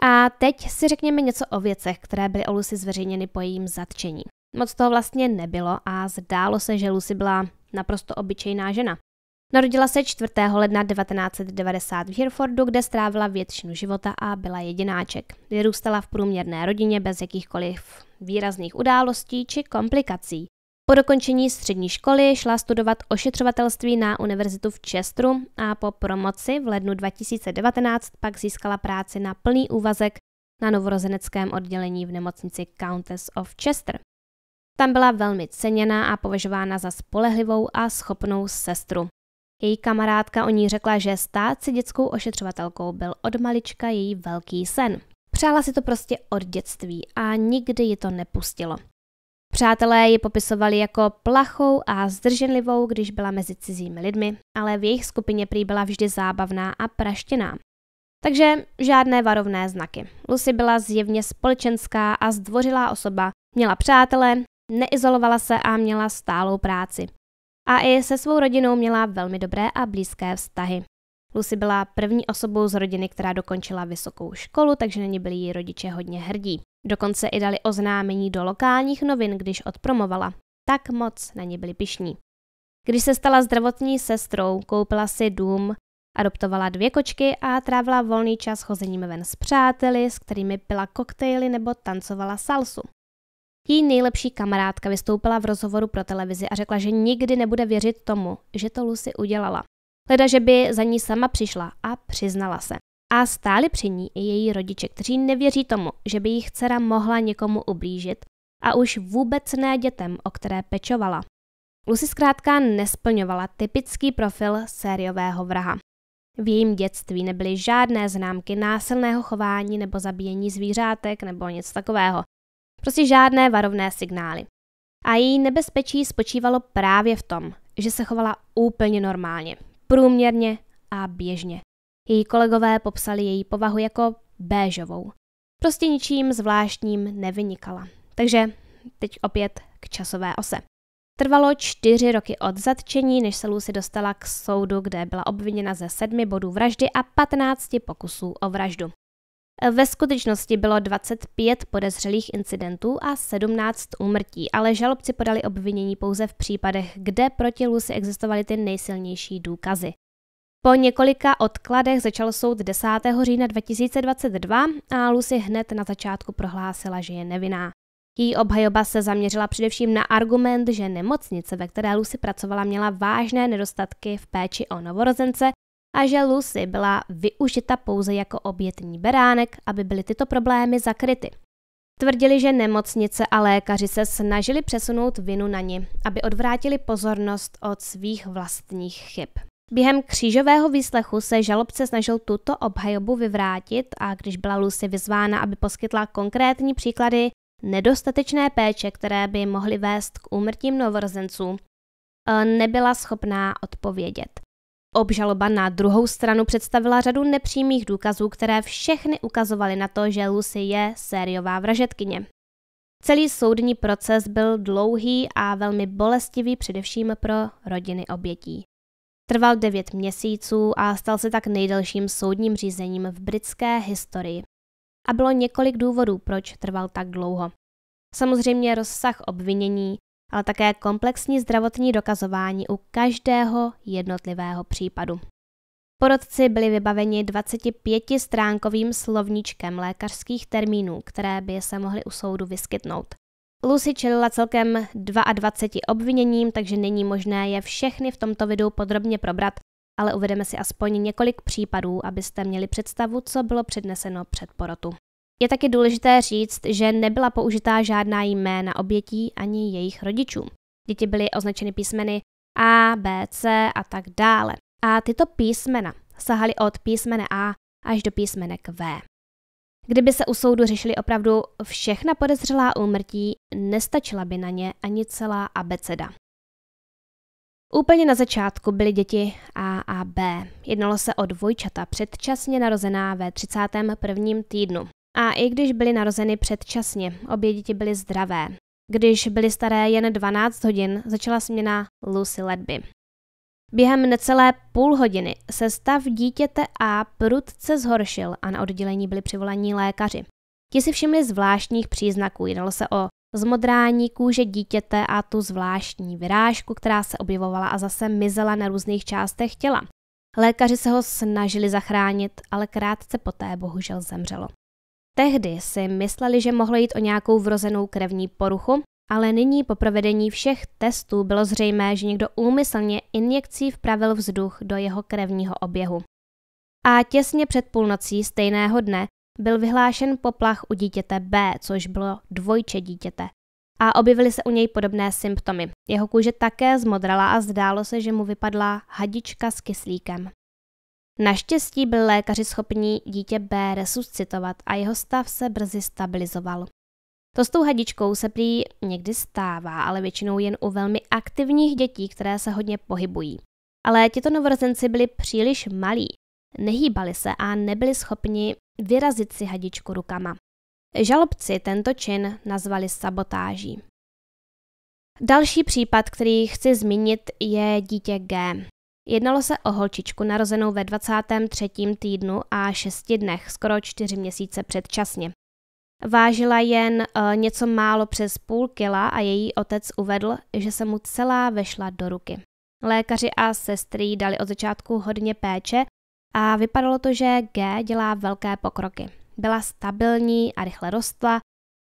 A teď si řekněme něco o věcech, které byly o Lucy zveřejněny po jejím zatčení. Moc toho vlastně nebylo a zdálo se, že Lucy byla naprosto obyčejná žena. Narodila se 4. ledna 1990 v Herefordu, kde strávila většinu života a byla jedináček. Vyrůstala v průměrné rodině bez jakýchkoliv výrazných událostí či komplikací. Po dokončení střední školy šla studovat ošetřovatelství na univerzitu v Chesteru a po promoci v lednu 2019 pak získala práci na plný úvazek na novorozeneckém oddělení v nemocnici Countess of Chester. Tam byla velmi ceněná a považována za spolehlivou a schopnou sestru. Její kamarádka o ní řekla, že stát se dětskou ošetřovatelkou byl od malička její velký sen. Přála si to prostě od dětství a nikdy ji to nepustilo. Přátelé ji popisovali jako plachou a zdrženlivou, když byla mezi cizími lidmi, ale v jejich skupině prý byla vždy zábavná a praštěná. Takže žádné varovné znaky. Lucy byla zjevně společenská a zdvořilá osoba, měla přátele, neizolovala se a měla stálou práci. A i se svou rodinou měla velmi dobré a blízké vztahy. Lucy byla první osobou z rodiny, která dokončila vysokou školu, takže na ní byli její rodiče hodně hrdí. Dokonce i dali oznámení do lokálních novin, když odpromovala. Tak moc na ní byli pišní. Když se stala zdravotní sestrou, koupila si dům, adoptovala dvě kočky a trávila volný čas chozením ven s přáteli, s kterými pila koktejly nebo tancovala salsu. Její nejlepší kamarádka vystoupila v rozhovoru pro televizi a řekla, že nikdy nebude věřit tomu, že to Lucy udělala. Hleda, že by za ní sama přišla a přiznala se. A stáli při ní i její rodiče, kteří nevěří tomu, že by jejich dcera mohla někomu ublížit a už vůbec ne dětem, o které pečovala. Lucy zkrátka nesplňovala typický profil sériového vraha. V jejím dětství nebyly žádné známky násilného chování nebo zabíjení zvířátek nebo nic takového. Prostě žádné varovné signály. A její nebezpečí spočívalo právě v tom, že se chovala úplně normálně, průměrně a běžně. Její kolegové popsali její povahu jako béžovou. Prostě ničím zvláštním nevynikala. Takže teď opět k časové ose. Trvalo čtyři roky od zatčení, než se Lucy dostala k soudu, kde byla obviněna ze sedmi bodů vraždy a patnácti pokusů o vraždu. Ve skutečnosti bylo 25 podezřelých incidentů a 17 úmrtí, ale žalobci podali obvinění pouze v případech, kde proti Lucy existovaly ty nejsilnější důkazy. Po několika odkladech začal soud 10. října 2022 a Lucy hned na začátku prohlásila, že je nevinná. Její obhajoba se zaměřila především na argument, že nemocnice, ve které Lucy pracovala, měla vážné nedostatky v péči o novorozence a že Lucy byla využita pouze jako obětní beránek, aby byly tyto problémy zakryty. Tvrdili, že nemocnice a lékaři se snažili přesunout vinu na ní, aby odvrátili pozornost od svých vlastních chyb. Během křížového výslechu se žalobce snažil tuto obhajobu vyvrátit a když byla Lucy vyzvána, aby poskytla konkrétní příklady nedostatečné péče, které by mohly vést k úmrtím novorozenců, eh, nebyla schopná odpovědět. Obžaloba na druhou stranu představila řadu nepřímých důkazů, které všechny ukazovaly na to, že Lucy je sériová vražetkyně. Celý soudní proces byl dlouhý a velmi bolestivý především pro rodiny obětí. Trval devět měsíců a stal se tak nejdelším soudním řízením v britské historii. A bylo několik důvodů, proč trval tak dlouho. Samozřejmě rozsah obvinění, ale také komplexní zdravotní dokazování u každého jednotlivého případu. Porodci byli vybaveni 25-stránkovým slovníčkem lékařských termínů, které by se mohly u soudu vyskytnout. Lucy čelila celkem 22 obviněním, takže není možné je všechny v tomto videu podrobně probrat, ale uvedeme si aspoň několik případů, abyste měli představu, co bylo předneseno před porotu. Je taky důležité říct, že nebyla použitá žádná jména obětí ani jejich rodičů. Děti byly označeny písmeny A, B, C a tak dále. A tyto písmena sahaly od písmene A až do písmene V. Kdyby se u soudu řešili opravdu všechna podezřelá úmrtí, nestačila by na ně ani celá abeceda. Úplně na začátku byly děti A a B. Jednalo se o dvojčata předčasně narozená ve 31. týdnu, a i když byly narozeny předčasně, obě děti byly zdravé. Když byly staré jen 12 hodin, začala směna Lucy Ledby. Během necelé půl hodiny se stav dítěte A prudce zhoršil a na oddělení byli přivolaní lékaři. Ti si všimli zvláštních příznaků. Jednalo se o zmodrání kůže dítěte a tu zvláštní vyrážku, která se objevovala a zase mizela na různých částech těla. Lékaři se ho snažili zachránit, ale krátce poté bohužel zemřelo. Tehdy si mysleli, že mohlo jít o nějakou vrozenou krevní poruchu, ale nyní po provedení všech testů bylo zřejmé, že někdo úmyslně injekcí vpravil vzduch do jeho krevního oběhu. A těsně před půlnocí stejného dne byl vyhlášen poplach u dítěte B, což bylo dvojče dítěte. A objevily se u něj podobné symptomy. Jeho kůže také zmodrala a zdálo se, že mu vypadla hadička s kyslíkem. Naštěstí byli lékaři schopni dítě B resuscitovat a jeho stav se brzy stabilizoval. To s tou hadičkou se prý někdy stává, ale většinou jen u velmi aktivních dětí, které se hodně pohybují. Ale tito novorozenci byli příliš malí, nehýbali se a nebyli schopni vyrazit si hadičku rukama. Žalobci tento čin nazvali sabotáží. Další případ, který chci zmínit, je dítě G. Jednalo se o holčičku narozenou ve 23. týdnu a 6 dnech, skoro 4 měsíce předčasně. Vážila jen e, něco málo přes půl kila a její otec uvedl, že se mu celá vešla do ruky. Lékaři a sestry dali od začátku hodně péče a vypadalo to, že G dělá velké pokroky. Byla stabilní a rychle rostla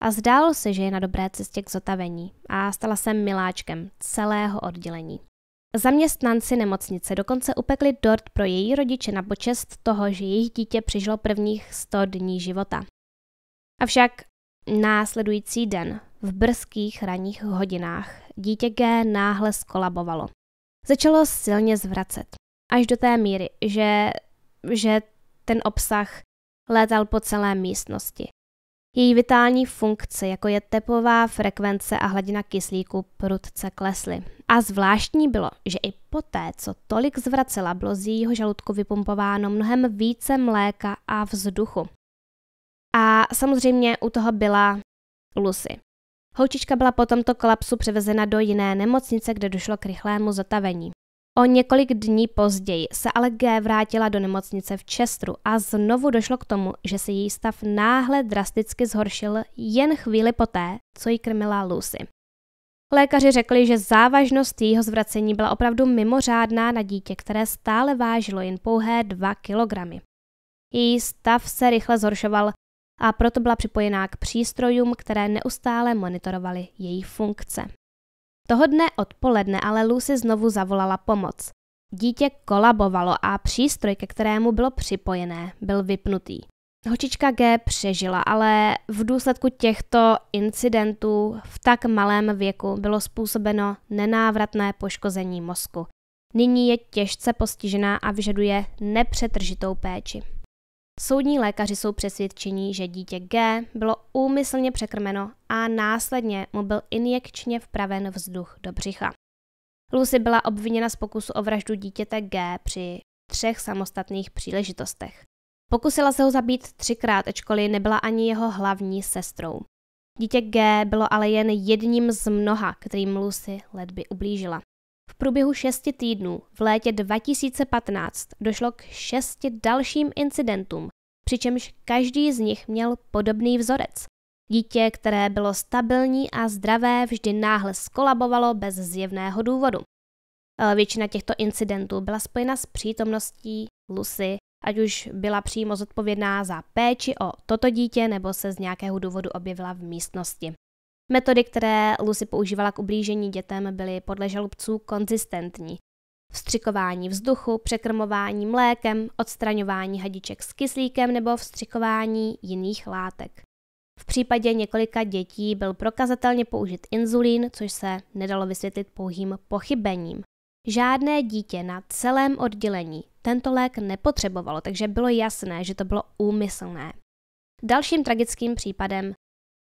a zdálo se, že je na dobré cestě k zotavení a stala se miláčkem celého oddělení. Zaměstnanci nemocnice dokonce upekli dort pro její rodiče na počest toho, že jejich dítě přežilo prvních 100 dní života. Avšak následující den, v brzkých ranních hodinách, dítě G náhle skolabovalo. Začalo silně zvracet. Až do té míry, že, že ten obsah létal po celé místnosti. Její vitální funkce, jako je tepová frekvence a hladina kyslíku, prudce klesly. A zvláštní bylo, že i poté, co tolik zvracela, bylo z jejího žaludku vypumpováno mnohem více mléka a vzduchu. A samozřejmě u toho byla Lucy. Holčička byla po tomto kolapsu převezena do jiné nemocnice, kde došlo k rychlému zatavení. O několik dní později se ale G vrátila do nemocnice v Čestru a znovu došlo k tomu, že se její stav náhle drasticky zhoršil jen chvíli poté, co ji krmila Lucy. Lékaři řekli, že závažnost jejího zvracení byla opravdu mimořádná na dítě, které stále vážilo jen pouhé 2 kilogramy. Její stav se rychle zhoršoval a proto byla připojená k přístrojům, které neustále monitorovaly její funkce. Toho dne odpoledne ale Lucy znovu zavolala pomoc. Dítě kolabovalo a přístroj, ke kterému bylo připojené, byl vypnutý. Hočička G přežila, ale v důsledku těchto incidentů v tak malém věku bylo způsobeno nenávratné poškození mozku. Nyní je těžce postižená a vyžaduje nepřetržitou péči. Soudní lékaři jsou přesvědčeni, že dítě G bylo úmyslně překrmeno a následně mu byl injekčně vpraven vzduch do břicha. Lucy byla obviněna z pokusu o vraždu dítěte G při třech samostatných příležitostech. Pokusila se ho zabít třikrát, ačkoliv nebyla ani jeho hlavní sestrou. Dítě G bylo ale jen jedním z mnoha, kterým Lucy ledby ublížila. V průběhu šesti týdnů v létě 2015 došlo k šesti dalším incidentům, přičemž každý z nich měl podobný vzorec. Dítě, které bylo stabilní a zdravé, vždy náhle skolabovalo bez zjevného důvodu. E, většina těchto incidentů byla spojena s přítomností Lucy, ať už byla přímo zodpovědná za péči o toto dítě nebo se z nějakého důvodu objevila v místnosti. Metody, které Lucy používala k ublížení dětem, byly podle žalobců konzistentní. Vstřikování vzduchu, překrmování mlékem, odstraňování hadiček s kyslíkem nebo vstřikování jiných látek. V případě několika dětí byl prokazatelně použit inzulín, což se nedalo vysvětlit pouhým pochybením. Žádné dítě na celém oddělení tento lék nepotřebovalo, takže bylo jasné, že to bylo úmyslné. Dalším tragickým případem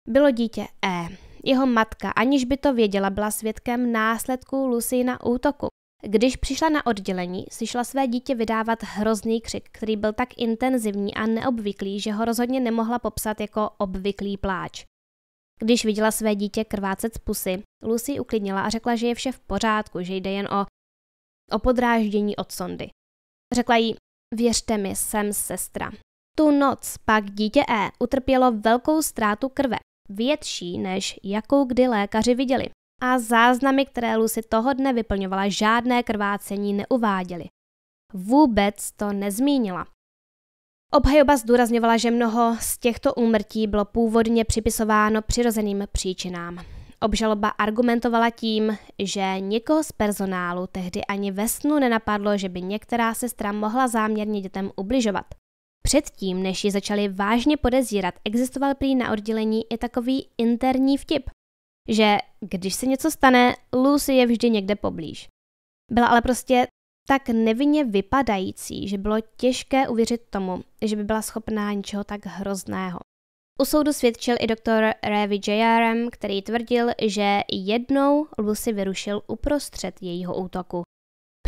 bylo dítě E, jeho matka, aniž by to věděla, byla svědkem následků Lucy na útoku. Když přišla na oddělení, slyšela své dítě vydávat hrozný křik, který byl tak intenzivní a neobvyklý, že ho rozhodně nemohla popsat jako obvyklý pláč. Když viděla své dítě krvácet z pusy, Lucy uklidnila a řekla, že je vše v pořádku, že jde jen o, o podráždění od sondy. Řekla jí, věřte mi, jsem sestra. Tu noc pak dítě E utrpělo velkou ztrátu krve větší, než jakou kdy lékaři viděli. A záznamy, které Lucy toho dne vyplňovala, žádné krvácení neuváděly. Vůbec to nezmínila. Obhajoba zdůrazňovala, že mnoho z těchto úmrtí bylo původně připisováno přirozeným příčinám. Obžaloba argumentovala tím, že nikoho z personálu tehdy ani ve snu nenapadlo, že by některá sestra mohla záměrně dětem ubližovat. Předtím, než ji začali vážně podezírat, existoval prý na oddělení i takový interní vtip, že když se něco stane, Lucy je vždy někde poblíž. Byla ale prostě tak nevinně vypadající, že bylo těžké uvěřit tomu, že by byla schopná něčeho tak hrozného. U soudu svědčil i doktor Ravi Jayarem, který tvrdil, že jednou Lucy vyrušil uprostřed jejího útoku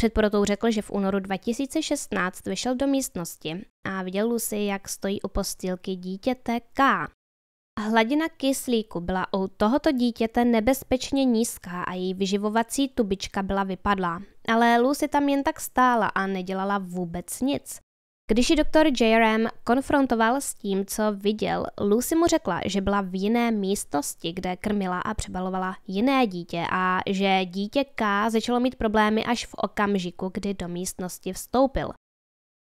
před porotou řekl, že v únoru 2016 vyšel do místnosti a viděl Lucy, jak stojí u postýlky dítěte K. Hladina kyslíku byla u tohoto dítěte nebezpečně nízká a její vyživovací tubička byla vypadlá. Ale Lucy tam jen tak stála a nedělala vůbec nic. Když ji doktor JRM konfrontoval s tím, co viděl, Lucy mu řekla, že byla v jiné místnosti, kde krmila a přebalovala jiné dítě a že dítě K začalo mít problémy až v okamžiku, kdy do místnosti vstoupil.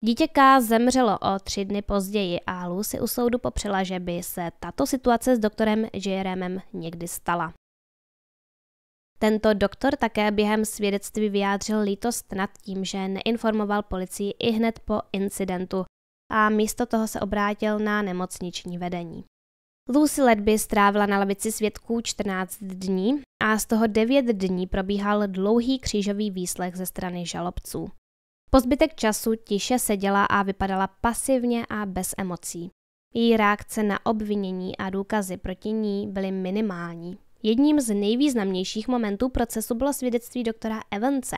Dítě K zemřelo o tři dny později a Lucy u soudu popřela, že by se tato situace s doktorem JRMem někdy stala. Tento doktor také během svědectví vyjádřil lítost nad tím, že neinformoval policii i hned po incidentu a místo toho se obrátil na nemocniční vedení. Lucy Ledby strávila na lavici svědků 14 dní a z toho 9 dní probíhal dlouhý křížový výslech ze strany žalobců. Po zbytek času tiše seděla a vypadala pasivně a bez emocí. Její reakce na obvinění a důkazy proti ní byly minimální. Jedním z nejvýznamnějších momentů procesu bylo svědectví doktora Evance.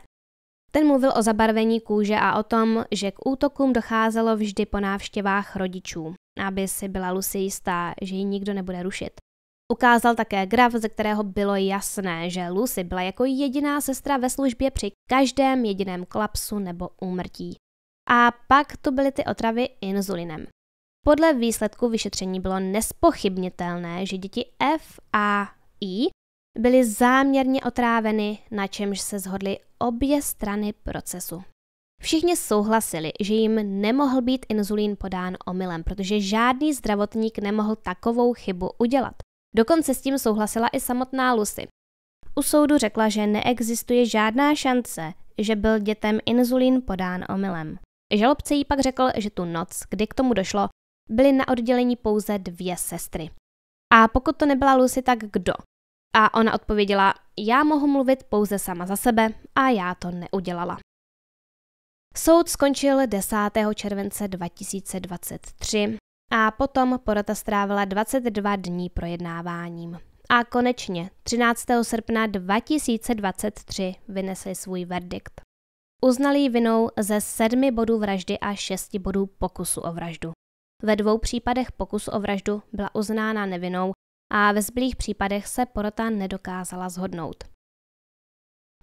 Ten mluvil o zabarvení kůže a o tom, že k útokům docházelo vždy po návštěvách rodičů, aby si byla Lucy jistá, že ji nikdo nebude rušit. Ukázal také graf, ze kterého bylo jasné, že Lucy byla jako jediná sestra ve službě při každém jediném kolapsu nebo úmrtí. A pak to byly ty otravy inzulinem. Podle výsledku vyšetření bylo nespochybnitelné, že děti F a i byly záměrně otráveny, na čemž se zhodly obě strany procesu. Všichni souhlasili, že jim nemohl být inzulín podán omylem, protože žádný zdravotník nemohl takovou chybu udělat. Dokonce s tím souhlasila i samotná Lucy. U soudu řekla, že neexistuje žádná šance, že byl dětem inzulín podán omylem. Žalobce jí pak řekl, že tu noc, kdy k tomu došlo, byly na oddělení pouze dvě sestry. A pokud to nebyla Lucy, tak kdo? A ona odpověděla, já mohu mluvit pouze sama za sebe a já to neudělala. Soud skončil 10. července 2023 a potom porota strávila 22 dní projednáváním. A konečně 13. srpna 2023 vynesli svůj verdikt. Uznali ji vinou ze sedmi bodů vraždy a šesti bodů pokusu o vraždu. Ve dvou případech pokus o vraždu byla uznána nevinou a ve zbylých případech se porota nedokázala zhodnout.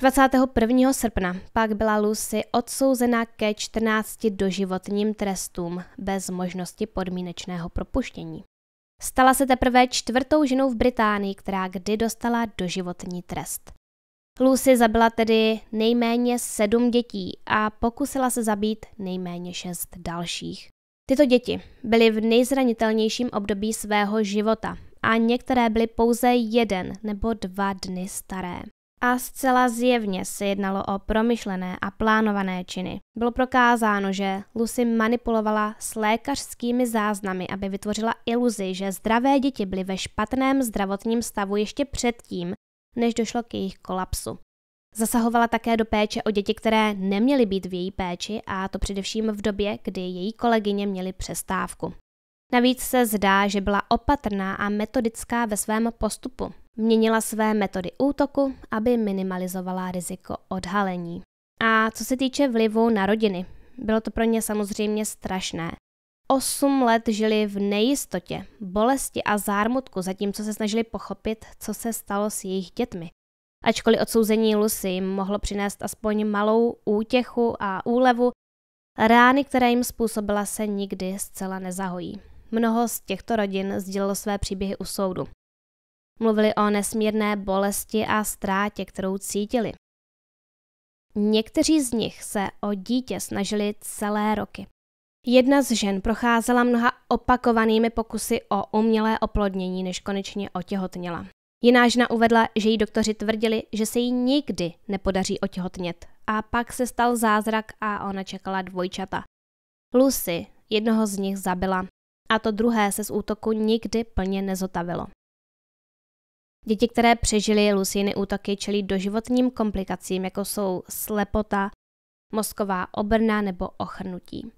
21. srpna pak byla Lucy odsouzena ke 14 doživotním trestům bez možnosti podmínečného propuštění. Stala se teprve čtvrtou ženou v Británii, která kdy dostala doživotní trest. Lucy zabila tedy nejméně sedm dětí a pokusila se zabít nejméně šest dalších. Tyto děti byly v nejzranitelnějším období svého života a některé byly pouze jeden nebo dva dny staré. A zcela zjevně se jednalo o promyšlené a plánované činy. Bylo prokázáno, že Lucy manipulovala s lékařskými záznamy, aby vytvořila iluzi, že zdravé děti byly ve špatném zdravotním stavu ještě předtím, než došlo k jejich kolapsu. Zasahovala také do péče o děti, které neměly být v její péči, a to především v době, kdy její kolegyně měly přestávku. Navíc se zdá, že byla opatrná a metodická ve svém postupu. Měnila své metody útoku, aby minimalizovala riziko odhalení. A co se týče vlivu na rodiny, bylo to pro ně samozřejmě strašné. Osm let žili v nejistotě, bolesti a zármutku, zatímco se snažili pochopit, co se stalo s jejich dětmi. Ačkoliv odsouzení Lucy jim mohlo přinést aspoň malou útěchu a úlevu, rány, které jim způsobila, se nikdy zcela nezahojí. Mnoho z těchto rodin sdělilo své příběhy u soudu. Mluvili o nesmírné bolesti a ztrátě, kterou cítili. Někteří z nich se o dítě snažili celé roky. Jedna z žen procházela mnoha opakovanými pokusy o umělé oplodnění, než konečně otěhotněla. Jiná žena uvedla, že jí doktoři tvrdili, že se jí nikdy nepodaří otěhotnět. A pak se stal zázrak a ona čekala dvojčata. Lucy jednoho z nich zabila a to druhé se z útoku nikdy plně nezotavilo. Děti, které přežily Luciny útoky, čelí doživotním komplikacím, jako jsou slepota, mozková obrna nebo ochrnutí.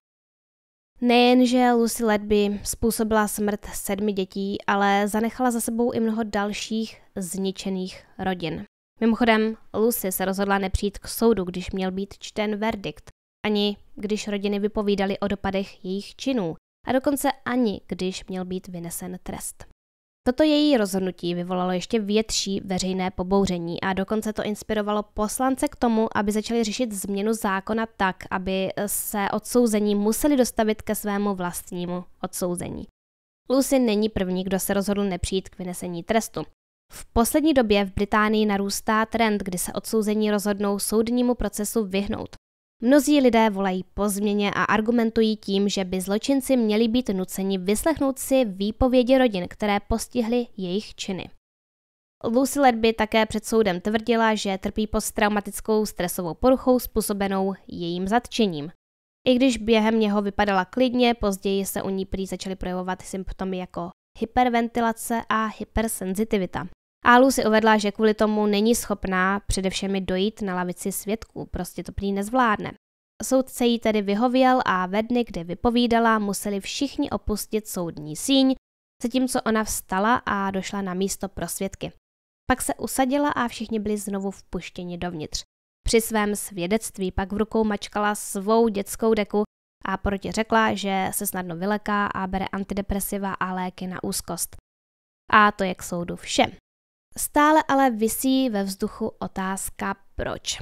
Nejenže Lucy Ledby způsobila smrt sedmi dětí, ale zanechala za sebou i mnoho dalších zničených rodin. Mimochodem, Lucy se rozhodla nepřijít k soudu, když měl být čten verdikt, ani když rodiny vypovídaly o dopadech jejich činů, a dokonce ani když měl být vynesen trest. Toto její rozhodnutí vyvolalo ještě větší veřejné pobouření a dokonce to inspirovalo poslance k tomu, aby začali řešit změnu zákona tak, aby se odsouzení museli dostavit ke svému vlastnímu odsouzení. Lucy není první, kdo se rozhodl nepřijít k vynesení trestu. V poslední době v Británii narůstá trend, kdy se odsouzení rozhodnou soudnímu procesu vyhnout. Mnozí lidé volají po změně a argumentují tím, že by zločinci měli být nuceni vyslechnout si výpovědi rodin, které postihly jejich činy. Lucy Ledby také před soudem tvrdila, že trpí posttraumatickou stresovou poruchou způsobenou jejím zatčením. I když během něho vypadala klidně, později se u ní prý začaly projevovat symptomy jako hyperventilace a hypersenzitivita. Álu si uvedla, že kvůli tomu není schopná především dojít na lavici svědků, prostě to prý nezvládne. Soudce jí tedy vyhověl a ve dny, kdy vypovídala, museli všichni opustit soudní síň, zatímco ona vstala a došla na místo pro svědky. Pak se usadila a všichni byli znovu vpuštěni dovnitř. Při svém svědectví pak v rukou mačkala svou dětskou deku a proti řekla, že se snadno vyleká a bere antidepresiva a léky na úzkost. A to je k soudu všem. Stále ale vysí ve vzduchu otázka proč.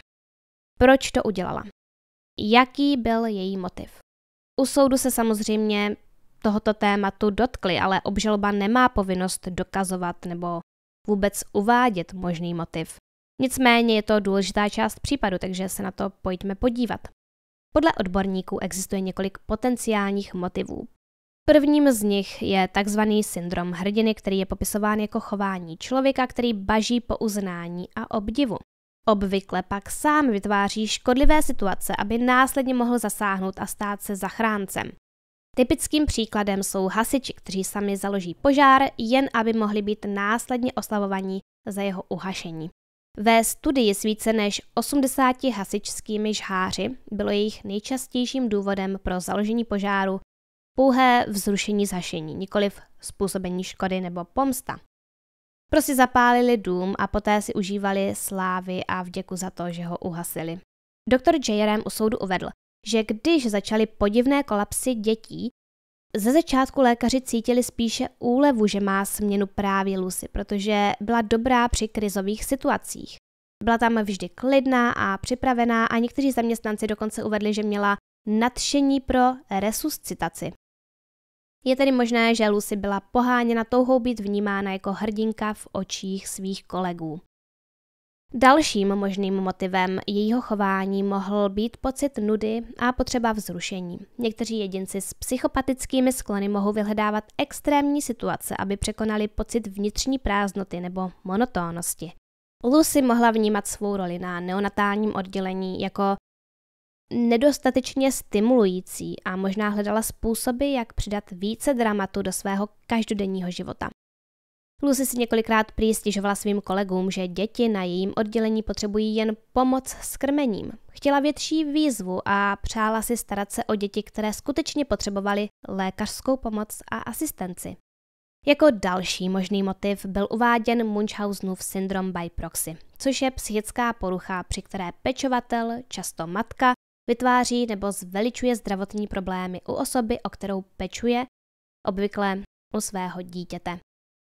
Proč to udělala? Jaký byl její motiv? U soudu se samozřejmě tohoto tématu dotkli, ale obžaloba nemá povinnost dokazovat nebo vůbec uvádět možný motiv. Nicméně je to důležitá část případu, takže se na to pojďme podívat. Podle odborníků existuje několik potenciálních motivů, Prvním z nich je takzvaný syndrom hrdiny, který je popisován jako chování člověka, který baží po uznání a obdivu. Obvykle pak sám vytváří škodlivé situace, aby následně mohl zasáhnout a stát se zachráncem. Typickým příkladem jsou hasiči, kteří sami založí požár, jen aby mohli být následně oslavovaní za jeho uhašení. Ve studii s více než 80 hasičskými žháři bylo jejich nejčastějším důvodem pro založení požáru pouhé vzrušení zašení, nikoliv způsobení škody nebo pomsta. Prostě zapálili dům a poté si užívali slávy a vděku za to, že ho uhasili. Doktor J.R.M. u soudu uvedl, že když začaly podivné kolapsy dětí, ze začátku lékaři cítili spíše úlevu, že má směnu právě Lucy, protože byla dobrá při krizových situacích. Byla tam vždy klidná a připravená a někteří zaměstnanci dokonce uvedli, že měla nadšení pro resuscitaci. Je tedy možné, že Lucy byla poháněna touhou být vnímána jako hrdinka v očích svých kolegů. Dalším možným motivem jejího chování mohl být pocit nudy a potřeba vzrušení. Někteří jedinci s psychopatickými sklony mohou vyhledávat extrémní situace, aby překonali pocit vnitřní prázdnoty nebo monotónnosti. Lucy mohla vnímat svou roli na neonatálním oddělení jako nedostatečně stimulující a možná hledala způsoby, jak přidat více dramatu do svého každodenního života. Lucy si několikrát přistěžovala svým kolegům, že děti na jejím oddělení potřebují jen pomoc s krmením. Chtěla větší výzvu a přála si starat se o děti, které skutečně potřebovaly lékařskou pomoc a asistenci. Jako další možný motiv byl uváděn Munchausenův syndrom by proxy, což je psychická porucha, při které pečovatel, často matka, vytváří nebo zveličuje zdravotní problémy u osoby, o kterou pečuje, obvykle u svého dítěte.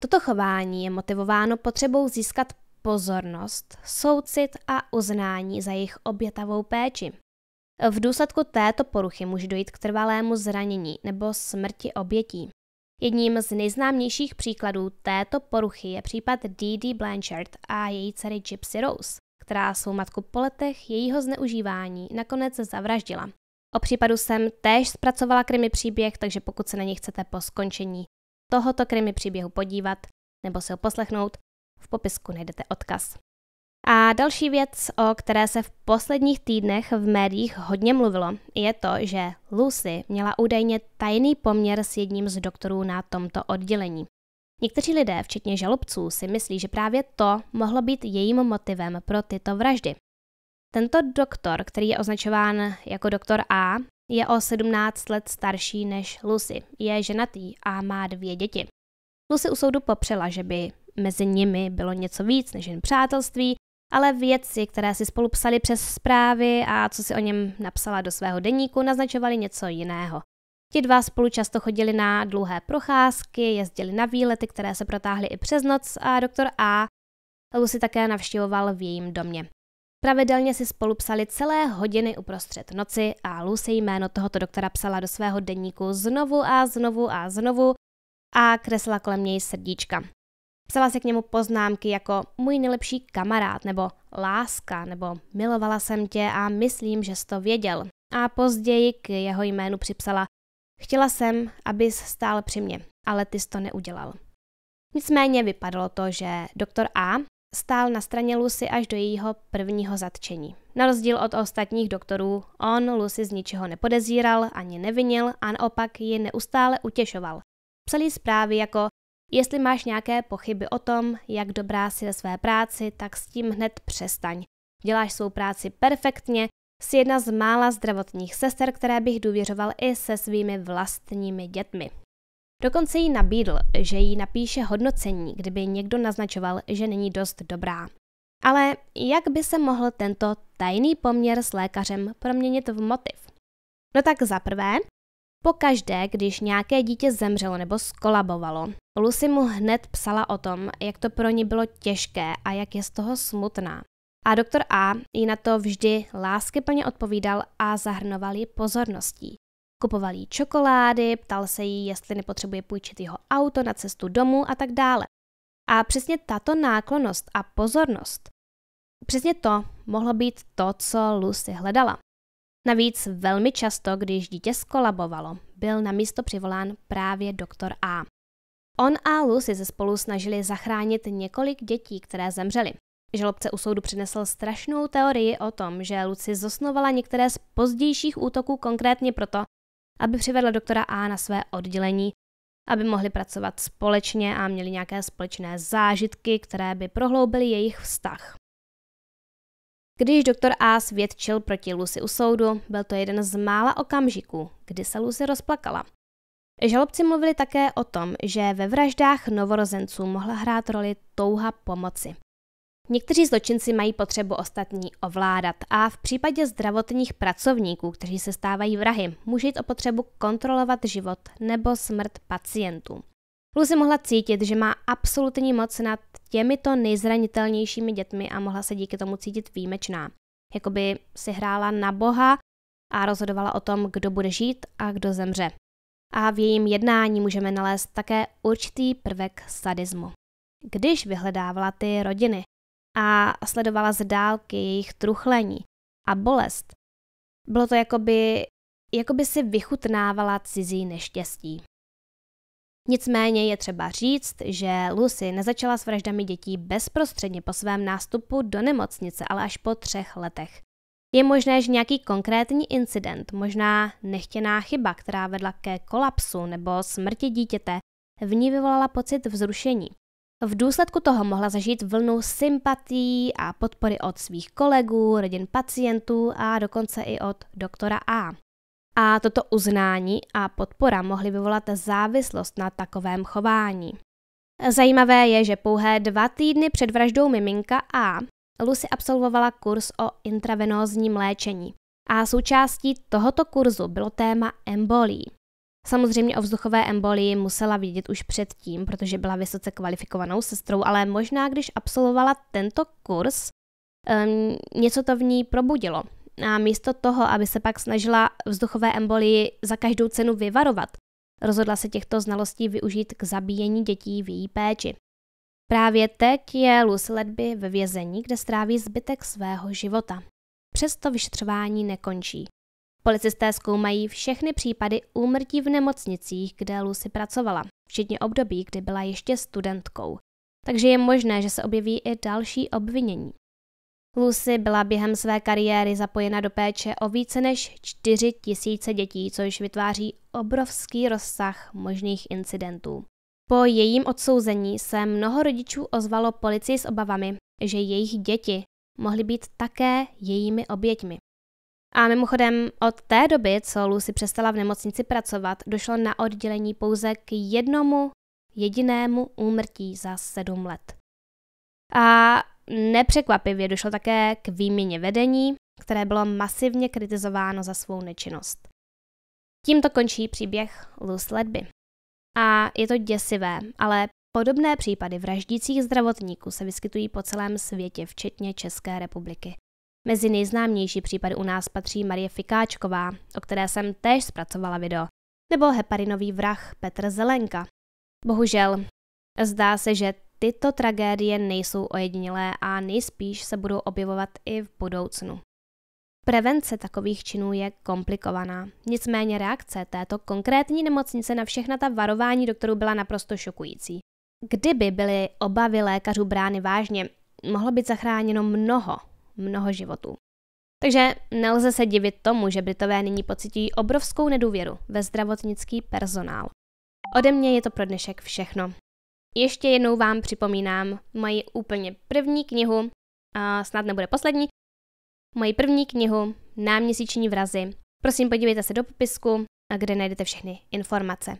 Toto chování je motivováno potřebou získat pozornost, soucit a uznání za jejich obětavou péči. V důsledku této poruchy může dojít k trvalému zranění nebo smrti obětí. Jedním z nejznámějších příkladů této poruchy je případ Dee Dee Blanchard a její dcery Gypsy Rose která svou matku po letech jejího zneužívání nakonec zavraždila. O případu jsem též zpracovala krimi příběh, takže pokud se na něj chcete po skončení tohoto krimi příběhu podívat nebo si ho poslechnout, v popisku najdete odkaz. A další věc, o které se v posledních týdnech v médiích hodně mluvilo, je to, že Lucy měla údajně tajný poměr s jedním z doktorů na tomto oddělení. Někteří lidé, včetně žalobců, si myslí, že právě to mohlo být jejím motivem pro tyto vraždy. Tento doktor, který je označován jako doktor A, je o 17 let starší než Lucy, je ženatý a má dvě děti. Lucy u soudu popřela, že by mezi nimi bylo něco víc než jen přátelství, ale věci, které si spolu psali přes zprávy a co si o něm napsala do svého deníku, naznačovaly něco jiného. Ti dva spolu často chodili na dlouhé procházky, jezdili na výlety, které se protáhly i přes noc a doktor A Lucy také navštěvoval v jejím domě. Pravidelně si spolu psali celé hodiny uprostřed noci a Lucy jméno tohoto doktora psala do svého denníku znovu a znovu a znovu a kresla kolem něj srdíčka. Psala se k němu poznámky jako můj nejlepší kamarád nebo láska nebo milovala jsem tě a myslím, že jsi to věděl. A později k jeho jménu připsala Chtěla jsem, abys stál při mě, ale ty jsi to neudělal. Nicméně vypadalo to, že doktor A stál na straně Lucy až do jejího prvního zatčení. Na rozdíl od ostatních doktorů, on Lucy z ničeho nepodezíral ani nevinil a naopak ji neustále utěšoval. Psali zprávy jako Jestli máš nějaké pochyby o tom, jak dobrá si ve své práci, tak s tím hned přestaň. Děláš svou práci perfektně Jsi jedna z mála zdravotních sester, které bych důvěřoval i se svými vlastními dětmi. Dokonce jí nabídl, že jí napíše hodnocení, kdyby někdo naznačoval, že není dost dobrá. Ale jak by se mohl tento tajný poměr s lékařem proměnit v motiv? No tak za prvé, pokaždé, když nějaké dítě zemřelo nebo skolabovalo, Lucy mu hned psala o tom, jak to pro ní bylo těžké a jak je z toho smutná. A doktor A jí na to vždy láskyplně odpovídal a zahrnoval ji pozorností. Kupoval jí čokolády, ptal se jí, jestli nepotřebuje půjčit jeho auto na cestu domů a tak dále. A přesně tato náklonost a pozornost, přesně to mohlo být to, co Lucy hledala. Navíc velmi často, když dítě skolabovalo, byl na místo přivolán právě doktor A. On a Lucy se spolu snažili zachránit několik dětí, které zemřely. Žalobce u soudu přinesl strašnou teorii o tom, že Luci zosnovala některé z pozdějších útoků konkrétně proto, aby přivedla doktora A na své oddělení, aby mohli pracovat společně a měli nějaké společné zážitky, které by prohloubily jejich vztah. Když doktor A svědčil proti Lucy u soudu, byl to jeden z mála okamžiků, kdy se Lucy rozplakala. Žalobci mluvili také o tom, že ve vraždách novorozenců mohla hrát roli touha pomoci. Někteří zločinci mají potřebu ostatní ovládat a v případě zdravotních pracovníků, kteří se stávají vrahy, může jít o potřebu kontrolovat život nebo smrt pacientů. Lucy mohla cítit, že má absolutní moc nad těmito nejzranitelnějšími dětmi a mohla se díky tomu cítit výjimečná. Jakoby si hrála na boha a rozhodovala o tom, kdo bude žít a kdo zemře. A v jejím jednání můžeme nalézt také určitý prvek sadismu. Když vyhledávala ty rodiny, a sledovala z dálky jejich truchlení a bolest. Bylo to jakoby, jakoby si vychutnávala cizí neštěstí. Nicméně je třeba říct, že Lucy nezačala s vraždami dětí bezprostředně po svém nástupu do nemocnice, ale až po třech letech. Je možné, že nějaký konkrétní incident, možná nechtěná chyba, která vedla ke kolapsu nebo smrti dítěte, v ní vyvolala pocit vzrušení. V důsledku toho mohla zažít vlnu sympatí a podpory od svých kolegů, rodin pacientů a dokonce i od doktora A. A toto uznání a podpora mohly vyvolat závislost na takovém chování. Zajímavé je, že pouhé dva týdny před vraždou miminka A Lucy absolvovala kurz o intravenózním léčení. A součástí tohoto kurzu bylo téma embolí. Samozřejmě o vzduchové embolii musela vidět už předtím, protože byla vysoce kvalifikovanou sestrou, ale možná když absolvovala tento kurz, um, něco to v ní probudilo. A místo toho, aby se pak snažila vzduchové embolii za každou cenu vyvarovat, rozhodla se těchto znalostí využít k zabíjení dětí v její péči. Právě teď je Lucy Ledby ve vězení, kde stráví zbytek svého života. Přesto vyšetřování nekončí. Policisté zkoumají všechny případy úmrtí v nemocnicích, kde Lucy pracovala, včetně období, kdy byla ještě studentkou. Takže je možné, že se objeví i další obvinění. Lucy byla během své kariéry zapojena do péče o více než 4 tisíce dětí, což vytváří obrovský rozsah možných incidentů. Po jejím odsouzení se mnoho rodičů ozvalo policii s obavami, že jejich děti mohly být také jejími oběťmi. A mimochodem, od té doby, co Lucy přestala v nemocnici pracovat, došlo na oddělení pouze k jednomu jedinému úmrtí za sedm let. A nepřekvapivě došlo také k výměně vedení, které bylo masivně kritizováno za svou nečinnost. Tímto končí příběh Luz Ledby. A je to děsivé, ale podobné případy vraždících zdravotníků se vyskytují po celém světě, včetně České republiky. Mezi nejznámější případy u nás patří Marie Fikáčková, o které jsem též zpracovala video, nebo heparinový vrah Petr Zelenka. Bohužel, zdá se, že tyto tragédie nejsou ojedinělé a nejspíš se budou objevovat i v budoucnu. Prevence takových činů je komplikovaná, nicméně reakce této konkrétní nemocnice na všechna ta varování doktorů byla naprosto šokující. Kdyby byly obavy lékařů brány vážně, mohlo být zachráněno mnoho mnoho životů. Takže nelze se divit tomu, že Britové nyní pocití obrovskou nedůvěru ve zdravotnický personál. Ode mě je to pro dnešek všechno. Ještě jednou vám připomínám moji úplně první knihu, a snad nebude poslední, moji první knihu Náměsíční vrazy. Prosím podívejte se do popisku, kde najdete všechny informace.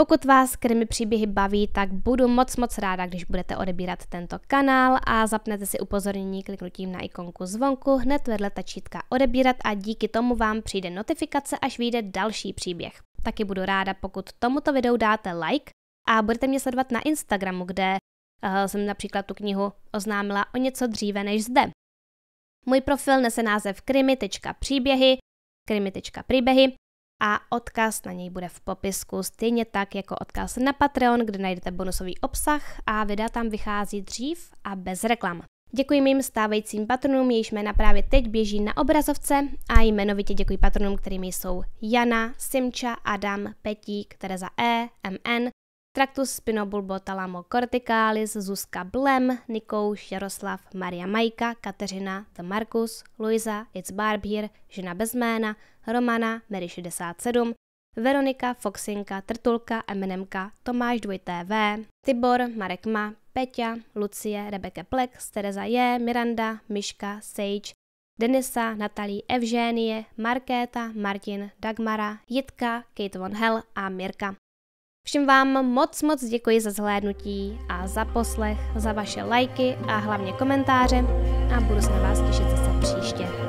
Pokud vás krimi příběhy baví, tak budu moc moc ráda, když budete odebírat tento kanál a zapnete si upozornění kliknutím na ikonku zvonku hned vedle tačítka odebírat a díky tomu vám přijde notifikace, až vyjde další příběh. Taky budu ráda, pokud tomuto videu dáte like a budete mě sledovat na Instagramu, kde uh, jsem například tu knihu oznámila o něco dříve než zde. Můj profil nese název krimi.příběhy, krimi.příběhy a odkaz na něj bude v popisku, stejně tak jako odkaz na Patreon, kde najdete bonusový obsah a videa tam vychází dřív a bez reklam. Děkuji mým stávajícím patronům, jejichž jména právě teď běží na obrazovce a jmenovitě děkuji patronům, kterými jsou Jana, Simča, Adam, Petík, Tereza E, MN, Traktus Spinobulbo Talamo Corticalis, Zuzka Blem, Nikouš, Jaroslav, Maria Majka, Kateřina, The Markus, Luisa, It's Barb here, Žena bez jména, Romana, Mary 67, Veronika, Foxinka, Trtulka, Eminemka, Tomáš 2TV, Tibor, Marek Ma, Peťa, Lucie, Rebeke Plex, Tereza J, Miranda, Miška, Sage, Denisa, Natalí, Evžénie, Markéta, Martin, Dagmara, Jitka, Kate von Hell a Mirka. Všem vám moc moc děkuji za zhlédnutí a za poslech, za vaše lajky a hlavně komentáře a budu se na vás těšit zase příště.